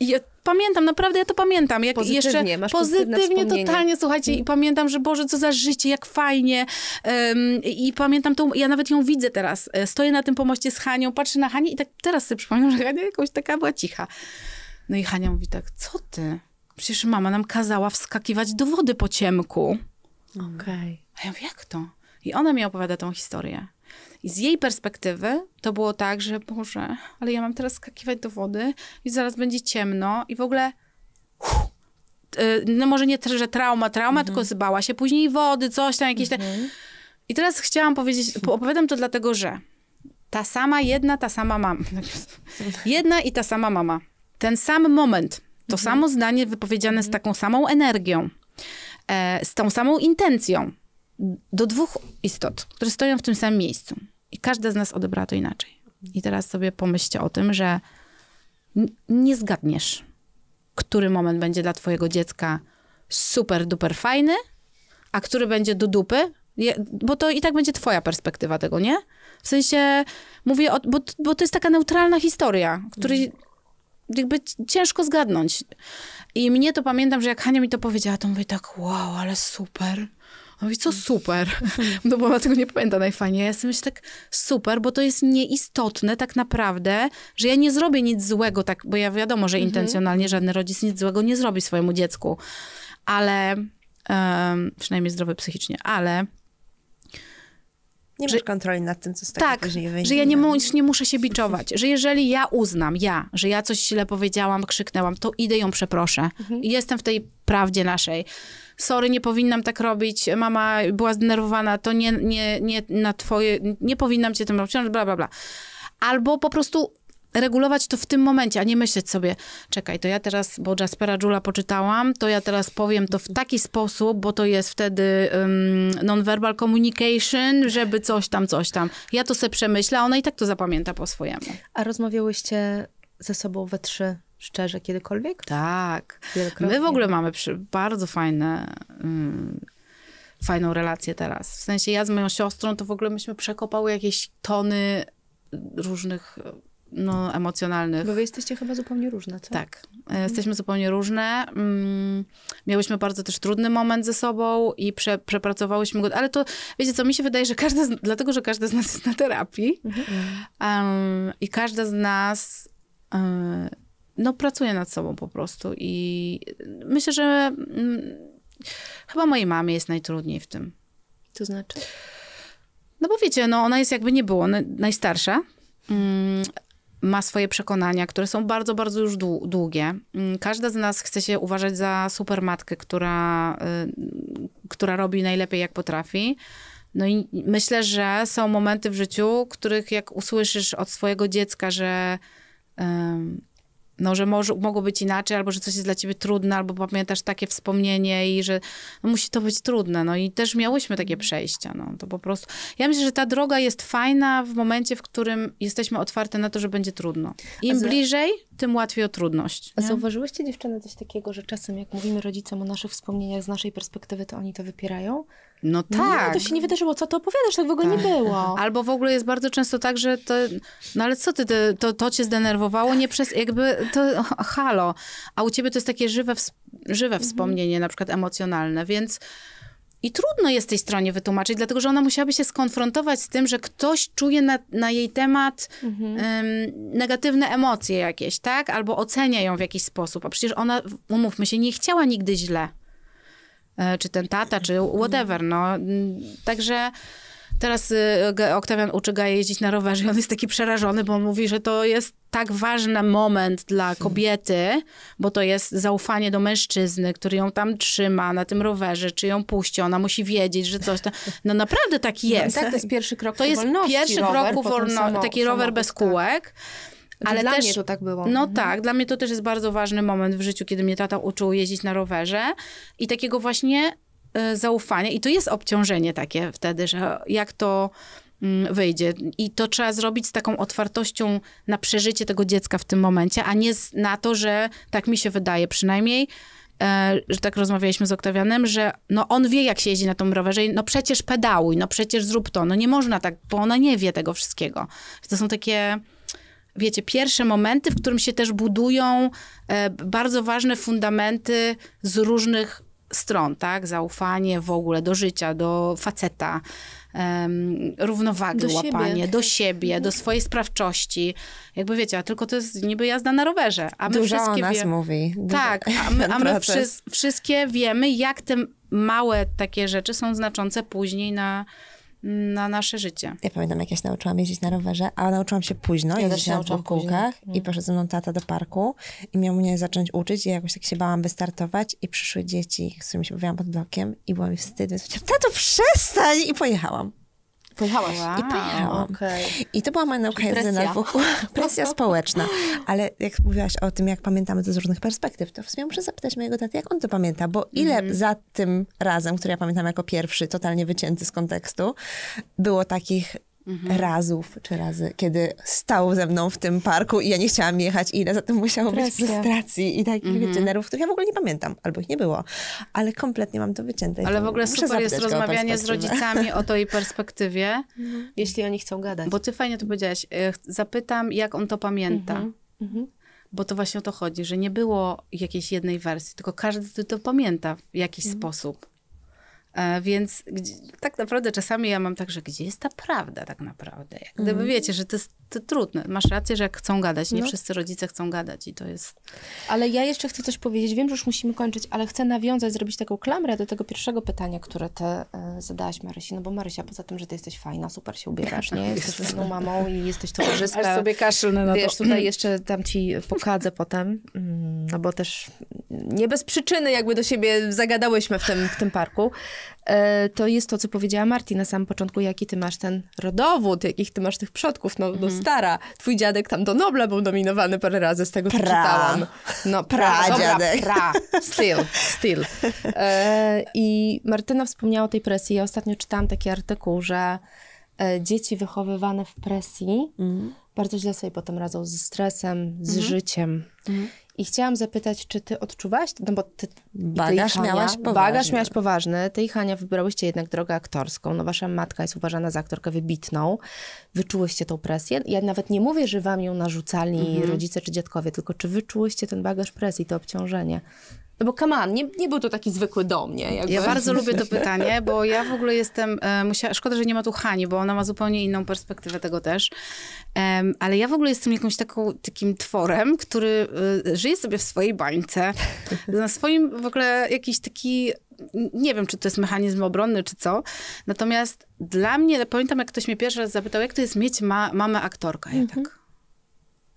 I pamiętam, naprawdę ja to pamiętam. Jak pozytywnie, jeszcze masz pozytywnie, totalnie, słuchajcie, i mhm. pamiętam, że Boże, co za życie, jak fajnie. Um, I pamiętam tą, ja nawet ją widzę teraz. E, stoję na tym pomoście z Hanią, patrzę na Hanię i tak teraz sobie przypominam, że Hania jakoś taka była cicha. No i Hania mówi tak, co ty? Przecież mama nam kazała wskakiwać do wody po ciemku. Okej. Okay. A ja mówię, jak to? I ona mi opowiada tą historię. I z jej perspektywy to było tak, że Boże, ale ja mam teraz skakiwać do wody i zaraz będzie ciemno i w ogóle... Uff, e, no może nie, że trauma, trauma, tylko mhm. zbała się później wody, coś tam, jakieś mhm. te... I teraz chciałam powiedzieć, opowiadam to dlatego, że ta sama jedna, ta sama mama. <laughs> Jedna i ta sama mama. Ten sam moment, to mhm. samo zdanie wypowiedziane z mhm. taką samą energią, e, z tą samą intencją do dwóch istot, które stoją w tym samym miejscu. I każda z nas odebrała to inaczej. I teraz sobie pomyślcie o tym, że nie zgadniesz, który moment będzie dla twojego dziecka super duper fajny, a który będzie do dupy, bo to i tak będzie twoja perspektywa tego, nie? W sensie mówię, o, bo, bo to jest taka neutralna historia, której jakby ciężko zgadnąć. I mnie to pamiętam, że jak Hania mi to powiedziała, to mówię tak, wow, ale super. On mówi, co mm. super. <laughs> No bo ona tego nie pamięta najfajniej. Ja sobie myślę tak, super, bo to jest nieistotne tak naprawdę, że ja nie zrobię nic złego, tak, bo ja wiadomo, że mhm. intencjonalnie żaden rodzic nic złego nie zrobi swojemu dziecku. Ale, um, przynajmniej zdrowy psychicznie, ale nie że, kontroli nad tym, co z tak, później wyjdzie. Że ja nie, nie muszę się biczować. Że jeżeli ja uznam, ja, że ja coś źle powiedziałam, krzyknęłam, to idę ją przeproszę. Mhm. Jestem w tej prawdzie naszej. Sorry, nie powinnam tak robić. Mama była zdenerwowana, to nie, nie, nie na twoje, nie powinnam cię tym robić, bla, bla, bla. Albo po prostu regulować to w tym momencie, a nie myśleć sobie, czekaj, to ja teraz, bo Jaspera Jula poczytałam, to ja teraz powiem to w taki sposób, bo to jest wtedy um, nonverbal communication, żeby coś tam, coś tam. Ja to sobie przemyślę, a ona i tak to zapamięta po swojemu. A rozmawiałyście ze sobą we trzy szczerze kiedykolwiek? Tak. My w ogóle mamy bardzo fajne, um, fajną relację teraz. W sensie ja z moją siostrą to w ogóle myśmy przekopały jakieś tony różnych no, emocjonalnych. Bo wy jesteście chyba zupełnie różne, co? Tak, e, mhm. jesteśmy zupełnie różne. Mm, miałyśmy bardzo też trudny moment ze sobą i prze, przepracowałyśmy go, ale to, wiecie co, mi się wydaje, że każda, z, dlatego, że każda z nas jest na terapii mhm. um, i każda z nas um, no, pracuje nad sobą po prostu i myślę, że um, chyba mojej mamie jest najtrudniej w tym. To znaczy? No bo wiecie, no ona jest jakby nie było, najstarsza, mm, ma swoje przekonania, które są bardzo, bardzo już długie. Mm, każda z nas chce się uważać za matkę, która, y, która robi najlepiej jak potrafi. No i myślę, że są momenty w życiu, których jak usłyszysz od swojego dziecka, że no, że może, mogło być inaczej, albo że coś jest dla ciebie trudne, albo pamiętasz takie wspomnienie i że no, musi to być trudne. No i też miałyśmy takie mhm. przejścia. No, to po prostu. Ja myślę, że ta droga jest fajna w momencie, w którym jesteśmy otwarte na to, że będzie trudno. Im za... bliżej, tym łatwiej o trudność. A zauważyłyście dziewczyny coś takiego, że czasem jak mówimy rodzicom o naszych wspomnieniach z naszej perspektywy, to oni to wypierają? No, no tak. to się nie wydarzyło, co to opowiadasz, tak w ogóle tak. nie było. Albo w ogóle jest bardzo często tak, że to, no ale co ty, to, to, to cię zdenerwowało, nie przez, jakby to, <laughs> halo. A u ciebie to jest takie żywe, żywe mhm. wspomnienie, na przykład emocjonalne, więc... I trudno jest tej stronie wytłumaczyć, dlatego że ona musiałaby się skonfrontować z tym, że ktoś czuje na, na jej temat mhm. negatywne emocje jakieś, tak? Albo ocenia ją w jakiś sposób. A przecież ona, umówmy się, nie chciała nigdy źle. E, czy ten tata, czy whatever, no. Także... Teraz y, Oktawian uczy Gaję jeździć na rowerze i on jest taki przerażony, bo on mówi, że to jest tak ważny moment dla hmm. kobiety, bo to jest zaufanie do mężczyzny, który ją tam trzyma na tym rowerze, czy ją puści, ona musi wiedzieć, że coś tam. No naprawdę tak no jest. No tak, to jest pierwszy krok To jest pierwszy krok ku wolności, taki rower bez tak. kółek. Tak. Znaczy, ale dla też, mnie to tak było. No mhm. tak, dla mnie to też jest bardzo ważny moment w życiu, kiedy mnie tata uczył jeździć na rowerze i takiego właśnie y, zaufania. I to jest obciążenie takie wtedy, że jak to mm, wyjdzie. I to trzeba zrobić z taką otwartością na przeżycie tego dziecka w tym momencie, a nie z, na to, że tak mi się wydaje przynajmniej, e, że tak rozmawialiśmy z Oktawianem, że no on wie, jak się jeździ na tym rowerze, no przecież pedałuj, no przecież zrób to, no nie można tak, bo ona nie wie tego wszystkiego. To są takie wiecie, pierwsze momenty, w którym się też budują e, bardzo ważne fundamenty z różnych stron, tak? Zaufanie w ogóle do życia, do faceta, równowagi, do łapanie, siebie. do siebie, do swojej sprawczości. Jakby wiecie, a tylko to jest niby jazda na rowerze. A my Dużo wszystkie o nas wie... mówi. Tak, a my, a my wszy... wszystkie wiemy, jak te małe takie rzeczy są znaczące później na, na nasze życie. Ja pamiętam, jak ja się nauczyłam jeździć na rowerze, a nauczyłam się późno, ja jeździć na dwóch kółkach później. i mhm. poszedł ze mną tata do parku i miał mnie zacząć uczyć i jakoś tak się bałam wystartować i przyszły dzieci, z którymi się bawiłam pod blokiem i było mi wstyd, więc powiedziałam, tato przestań! I pojechałam. Pojechałaś. Wow, I pojechałam. Okay. I to była moja nauka jazdy na dwóch. <laughs> Presja społeczna. Ale jak mówiłaś o tym, jak pamiętamy to z różnych perspektyw, to w sumie muszę zapytać mojego taty, jak on to pamięta, bo ile mm. za tym razem, który ja pamiętam jako pierwszy, totalnie wycięty z kontekstu, było takich mhm. razów czy razy, kiedy stał ze mną w tym parku i ja nie chciałam jechać i ile za tym musiało Presja. być frustracji i takich, mhm. wiecie, nerwów, których ja w ogóle nie pamiętam, albo ich nie było, ale kompletnie mam to wycięte. Ale w ogóle super jest rozmawianie z rodzicami o <laughs> tej perspektywie. Mhm. Jeśli oni chcą gadać. Bo ty fajnie to powiedziałaś, e, zapytam, jak on to pamięta. Mhm. Mhm bo to właśnie o to chodzi, że nie było jakiejś jednej wersji, tylko każdy to pamięta w jakiś mhm. sposób. E, więc tak naprawdę czasami ja mam tak, że gdzie jest ta prawda tak naprawdę? Jak gdyby mm. wiecie, że to jest to trudne. Masz rację, że jak chcą gadać, nie no. wszyscy rodzice chcą gadać i to jest... Ale ja jeszcze chcę coś powiedzieć. Wiem, że już musimy kończyć, ale chcę nawiązać, zrobić taką klamrę do tego pierwszego pytania, które ty e, zadałaś Marysi. No bo Marysia, poza tym, że ty jesteś fajna, super się ubierasz, nie? <laughs> Jesteś fajną no, mamą i jesteś towarzyską. Aż sobie kaszlnę na Wiesz, to. tutaj <clears throat> jeszcze tam ci pokadzę potem, mm, no bo też nie bez przyczyny jakby do siebie zagadałyśmy w tym, w tym parku. E, to jest to, co powiedziała Marti na samym początku, jaki ty masz ten rodowód, jakich ty masz tych przodków, no, mm. no mhm. stara. Twój dziadek tam do Nobla był nominowany parę razy, z tego, pra. co czytałam. No, pra, pra dziadek. Dobra, pra. Still, still. E, I Martyna wspomniała o tej presji. Ja ostatnio czytałam taki artykuł, że e, dzieci wychowywane w presji mhm. bardzo źle sobie potem radzą ze stresem, z mhm. życiem. I chciałam zapytać, czy ty odczuwałaś, no bo ty, bagaż, ty miałaś poważny. bagaż miałaś poważny, ty i Hania wybrałyście jednak drogę aktorską, no wasza matka jest uważana za aktorkę wybitną, wyczułyście tą presję? Ja nawet nie mówię, że wam ją narzucali mhm. rodzice czy dziadkowie, tylko czy wyczułyście ten bagaż presji, to obciążenie? No bo come on, nie, nie był to taki zwykły dom, nie? Jakby. Ja bardzo lubię to pytanie, bo ja w ogóle jestem, e, szkoda, że nie ma tu Hani, bo ona ma zupełnie inną perspektywę tego też, e, ale ja w ogóle jestem jakąś taką, takim tworem, który e, żyje sobie w swojej bańce, na swoim w ogóle jakiś taki nie wiem, czy to jest mechanizm obronny, czy co. Natomiast dla mnie, pamiętam, jak ktoś mnie pierwszy raz zapytał, jak to jest mieć ma mamę aktorka. Ja mhm. tak,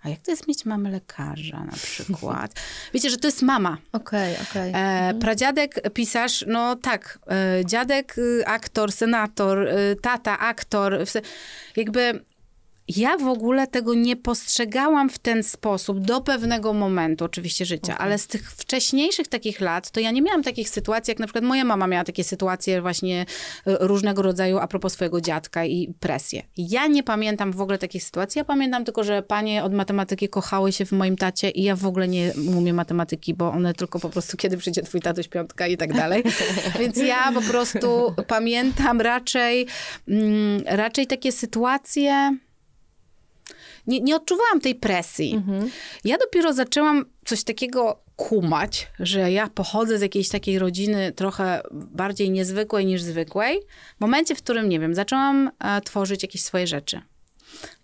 a jak to jest mieć mamę lekarza na przykład? <laughs> Wiecie, że to jest mama. Okej, okay, okej. Okay. E, mhm. Pradziadek, pisarz, no tak. E, dziadek, y, aktor, senator, y, tata, aktor. Jakby ja w ogóle tego nie postrzegałam w ten sposób do pewnego momentu oczywiście życia, okay. ale z tych wcześniejszych takich lat, to ja nie miałam takich sytuacji, jak na przykład moja mama miała takie sytuacje właśnie e, różnego rodzaju a propos swojego dziadka i presję. Ja nie pamiętam w ogóle takich sytuacji, ja pamiętam tylko, że panie od matematyki kochały się w moim tacie i ja w ogóle nie umiem matematyki, bo one tylko po prostu kiedy przyjdzie twój tatuś piątka i tak dalej. <laughs> Więc ja po prostu pamiętam raczej, mm, raczej takie sytuacje nie, nie odczuwałam tej presji. Mhm. Ja dopiero zaczęłam coś takiego kumać, że ja pochodzę z jakiejś takiej rodziny trochę bardziej niezwykłej niż zwykłej, w momencie, w którym, nie wiem, zaczęłam e, tworzyć jakieś swoje rzeczy.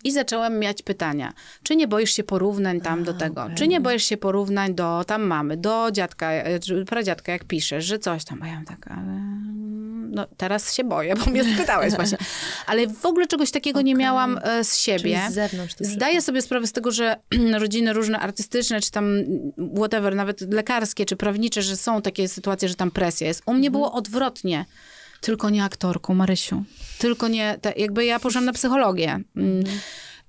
I zaczęłam mieć pytania, czy nie boisz się porównań tam A, do tego, okay. czy nie boisz się porównań do tam mamy, do dziadka, e, pradziadka, jak piszesz, że coś tam. A ja mam tak, ale no teraz się boję, bo mnie spytałeś właśnie. Ale w ogóle czegoś takiego okay. nie miałam e, z siebie. Czyli z zewnątrz. Zdaję przyszło. sobie sprawę z tego, że <clears throat> rodziny różne artystyczne, czy tam whatever, nawet lekarskie, czy prawnicze, że są takie sytuacje, że tam presja jest. U mnie mhm. było odwrotnie. Tylko nie aktorką, Marysiu. Tylko nie, te, jakby ja poszłam na psychologię. Mm. Mhm.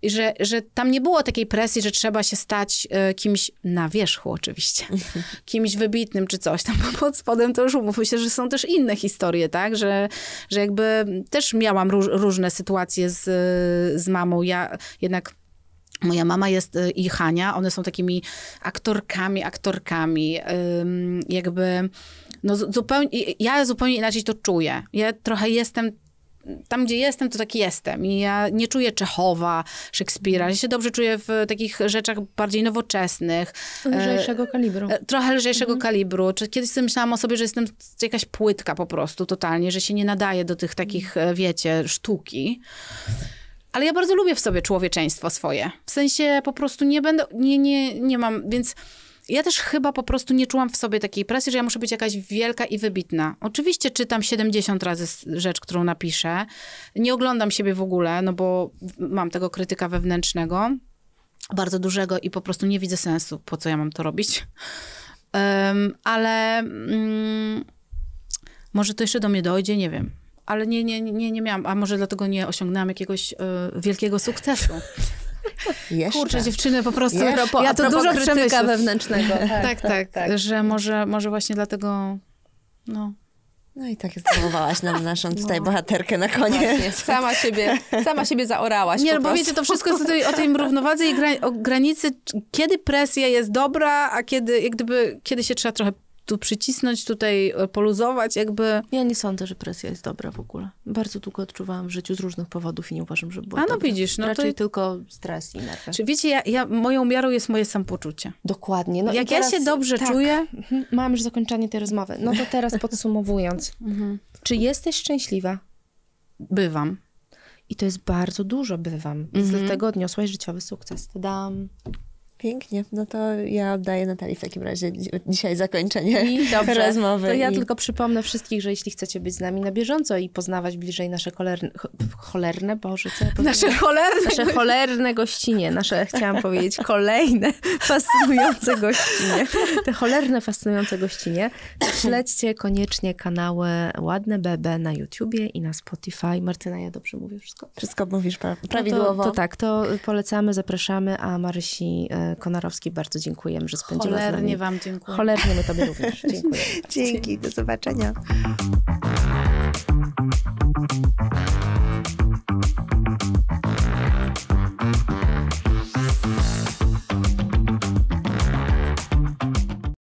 I że, że tam nie było takiej presji, że trzeba się stać e, kimś na wierzchu oczywiście, <laughs> kimś wybitnym czy coś. Tam <laughs> pod spodem to już umówmy się, że są też inne historie, tak? Że, że jakby też miałam róż, różne sytuacje z, z mamą. Ja jednak Moja mama jest e, i Hania, one są takimi aktorkami, aktorkami, jakby, no zupełnie, ja zupełnie inaczej to czuję. Ja trochę jestem tam, gdzie jestem, to taki jestem. I ja nie czuję Czechowa, Szekspira. Ja się dobrze czuję w takich rzeczach bardziej nowoczesnych. Lżejszego e, kalibru. E, trochę lżejszego mhm. kalibru. Kiedyś sobie myślałam o sobie, że jestem jakaś płytka po prostu totalnie, że się nie nadaje do tych takich, e, wiecie, sztuki. Ale ja bardzo lubię w sobie człowieczeństwo swoje. W sensie po prostu nie będę, nie, nie, nie mam, więc ja też chyba po prostu nie czułam w sobie takiej presji, że ja muszę być jakaś wielka i wybitna. Oczywiście czytam 70 razy rzecz, którą napiszę. Nie oglądam siebie w ogóle, no bo mam tego krytyka wewnętrznego, bardzo dużego i po prostu nie widzę sensu, po co ja mam to robić. Um, ale um, może to jeszcze do mnie dojdzie, nie wiem. Ale nie, nie, nie, nie miałam, a może dlatego nie osiągnęłam jakiegoś y, wielkiego sukcesu. Jeszcze. Kurczę, dziewczyny po prostu. ja to dużo krytyka wewnętrznego. Tak, tak, tak, tak, tak, że może, może właśnie dlatego, no. No i tak zdomowałaś nam naszą no. tutaj no. bohaterkę na koniec. Właśnie, sama siebie, sama siebie zaorałaś. Nie, no bo prostu. wiecie, to wszystko jest tutaj o tej równowadze i gra, o granicy, kiedy presja jest dobra, a kiedy, jak gdyby, kiedy się trzeba trochę tu przycisnąć, tutaj e, poluzować, jakby. Ja nie sądzę, że presja jest dobra w ogóle. Bardzo długo odczuwałam w życiu z różnych powodów i nie uważam, że była A no dobra. widzisz, no Raczej to... tylko stres i nerwy. Czy wiecie, ja, ja, moją miarą jest moje samopoczucie. Dokładnie. No Jak teraz... ja się dobrze tak. czuję... Mhm, mam już zakończenie tej rozmowy. No to teraz <laughs> podsumowując. Mhm. Czy jesteś szczęśliwa? Bywam. I to jest bardzo dużo, bywam. Więc mhm. dlatego odniosłaś życiowy sukces. Tadam. Pięknie, no to ja oddaję Natalii w takim razie dzisiaj zakończenie I <laughs> dobrze, rozmowy. To ja i... tylko przypomnę wszystkich, że jeśli chcecie być z nami na bieżąco i poznawać bliżej nasze cholerne, cholerne Boże, co ja Nasze cholerne. Nasze cholerne gościnie, nasze, chciałam powiedzieć, kolejne fascynujące gościnie. Te cholerne, fascynujące gościnie. Śledźcie koniecznie kanały Ładne Bebe na YouTubie i na Spotify. Martyna, ja dobrze mówię wszystko? Wszystko mówisz prawidłowo. No to, to tak, to polecamy, zapraszamy, a Marysi e, Konarowski, bardzo dziękujemy, że spędziłaś Cholernie z nami. Wam dziękuję. Cholernie my Tobie również. <laughs> Dziękuję. Dzięki, do zobaczenia.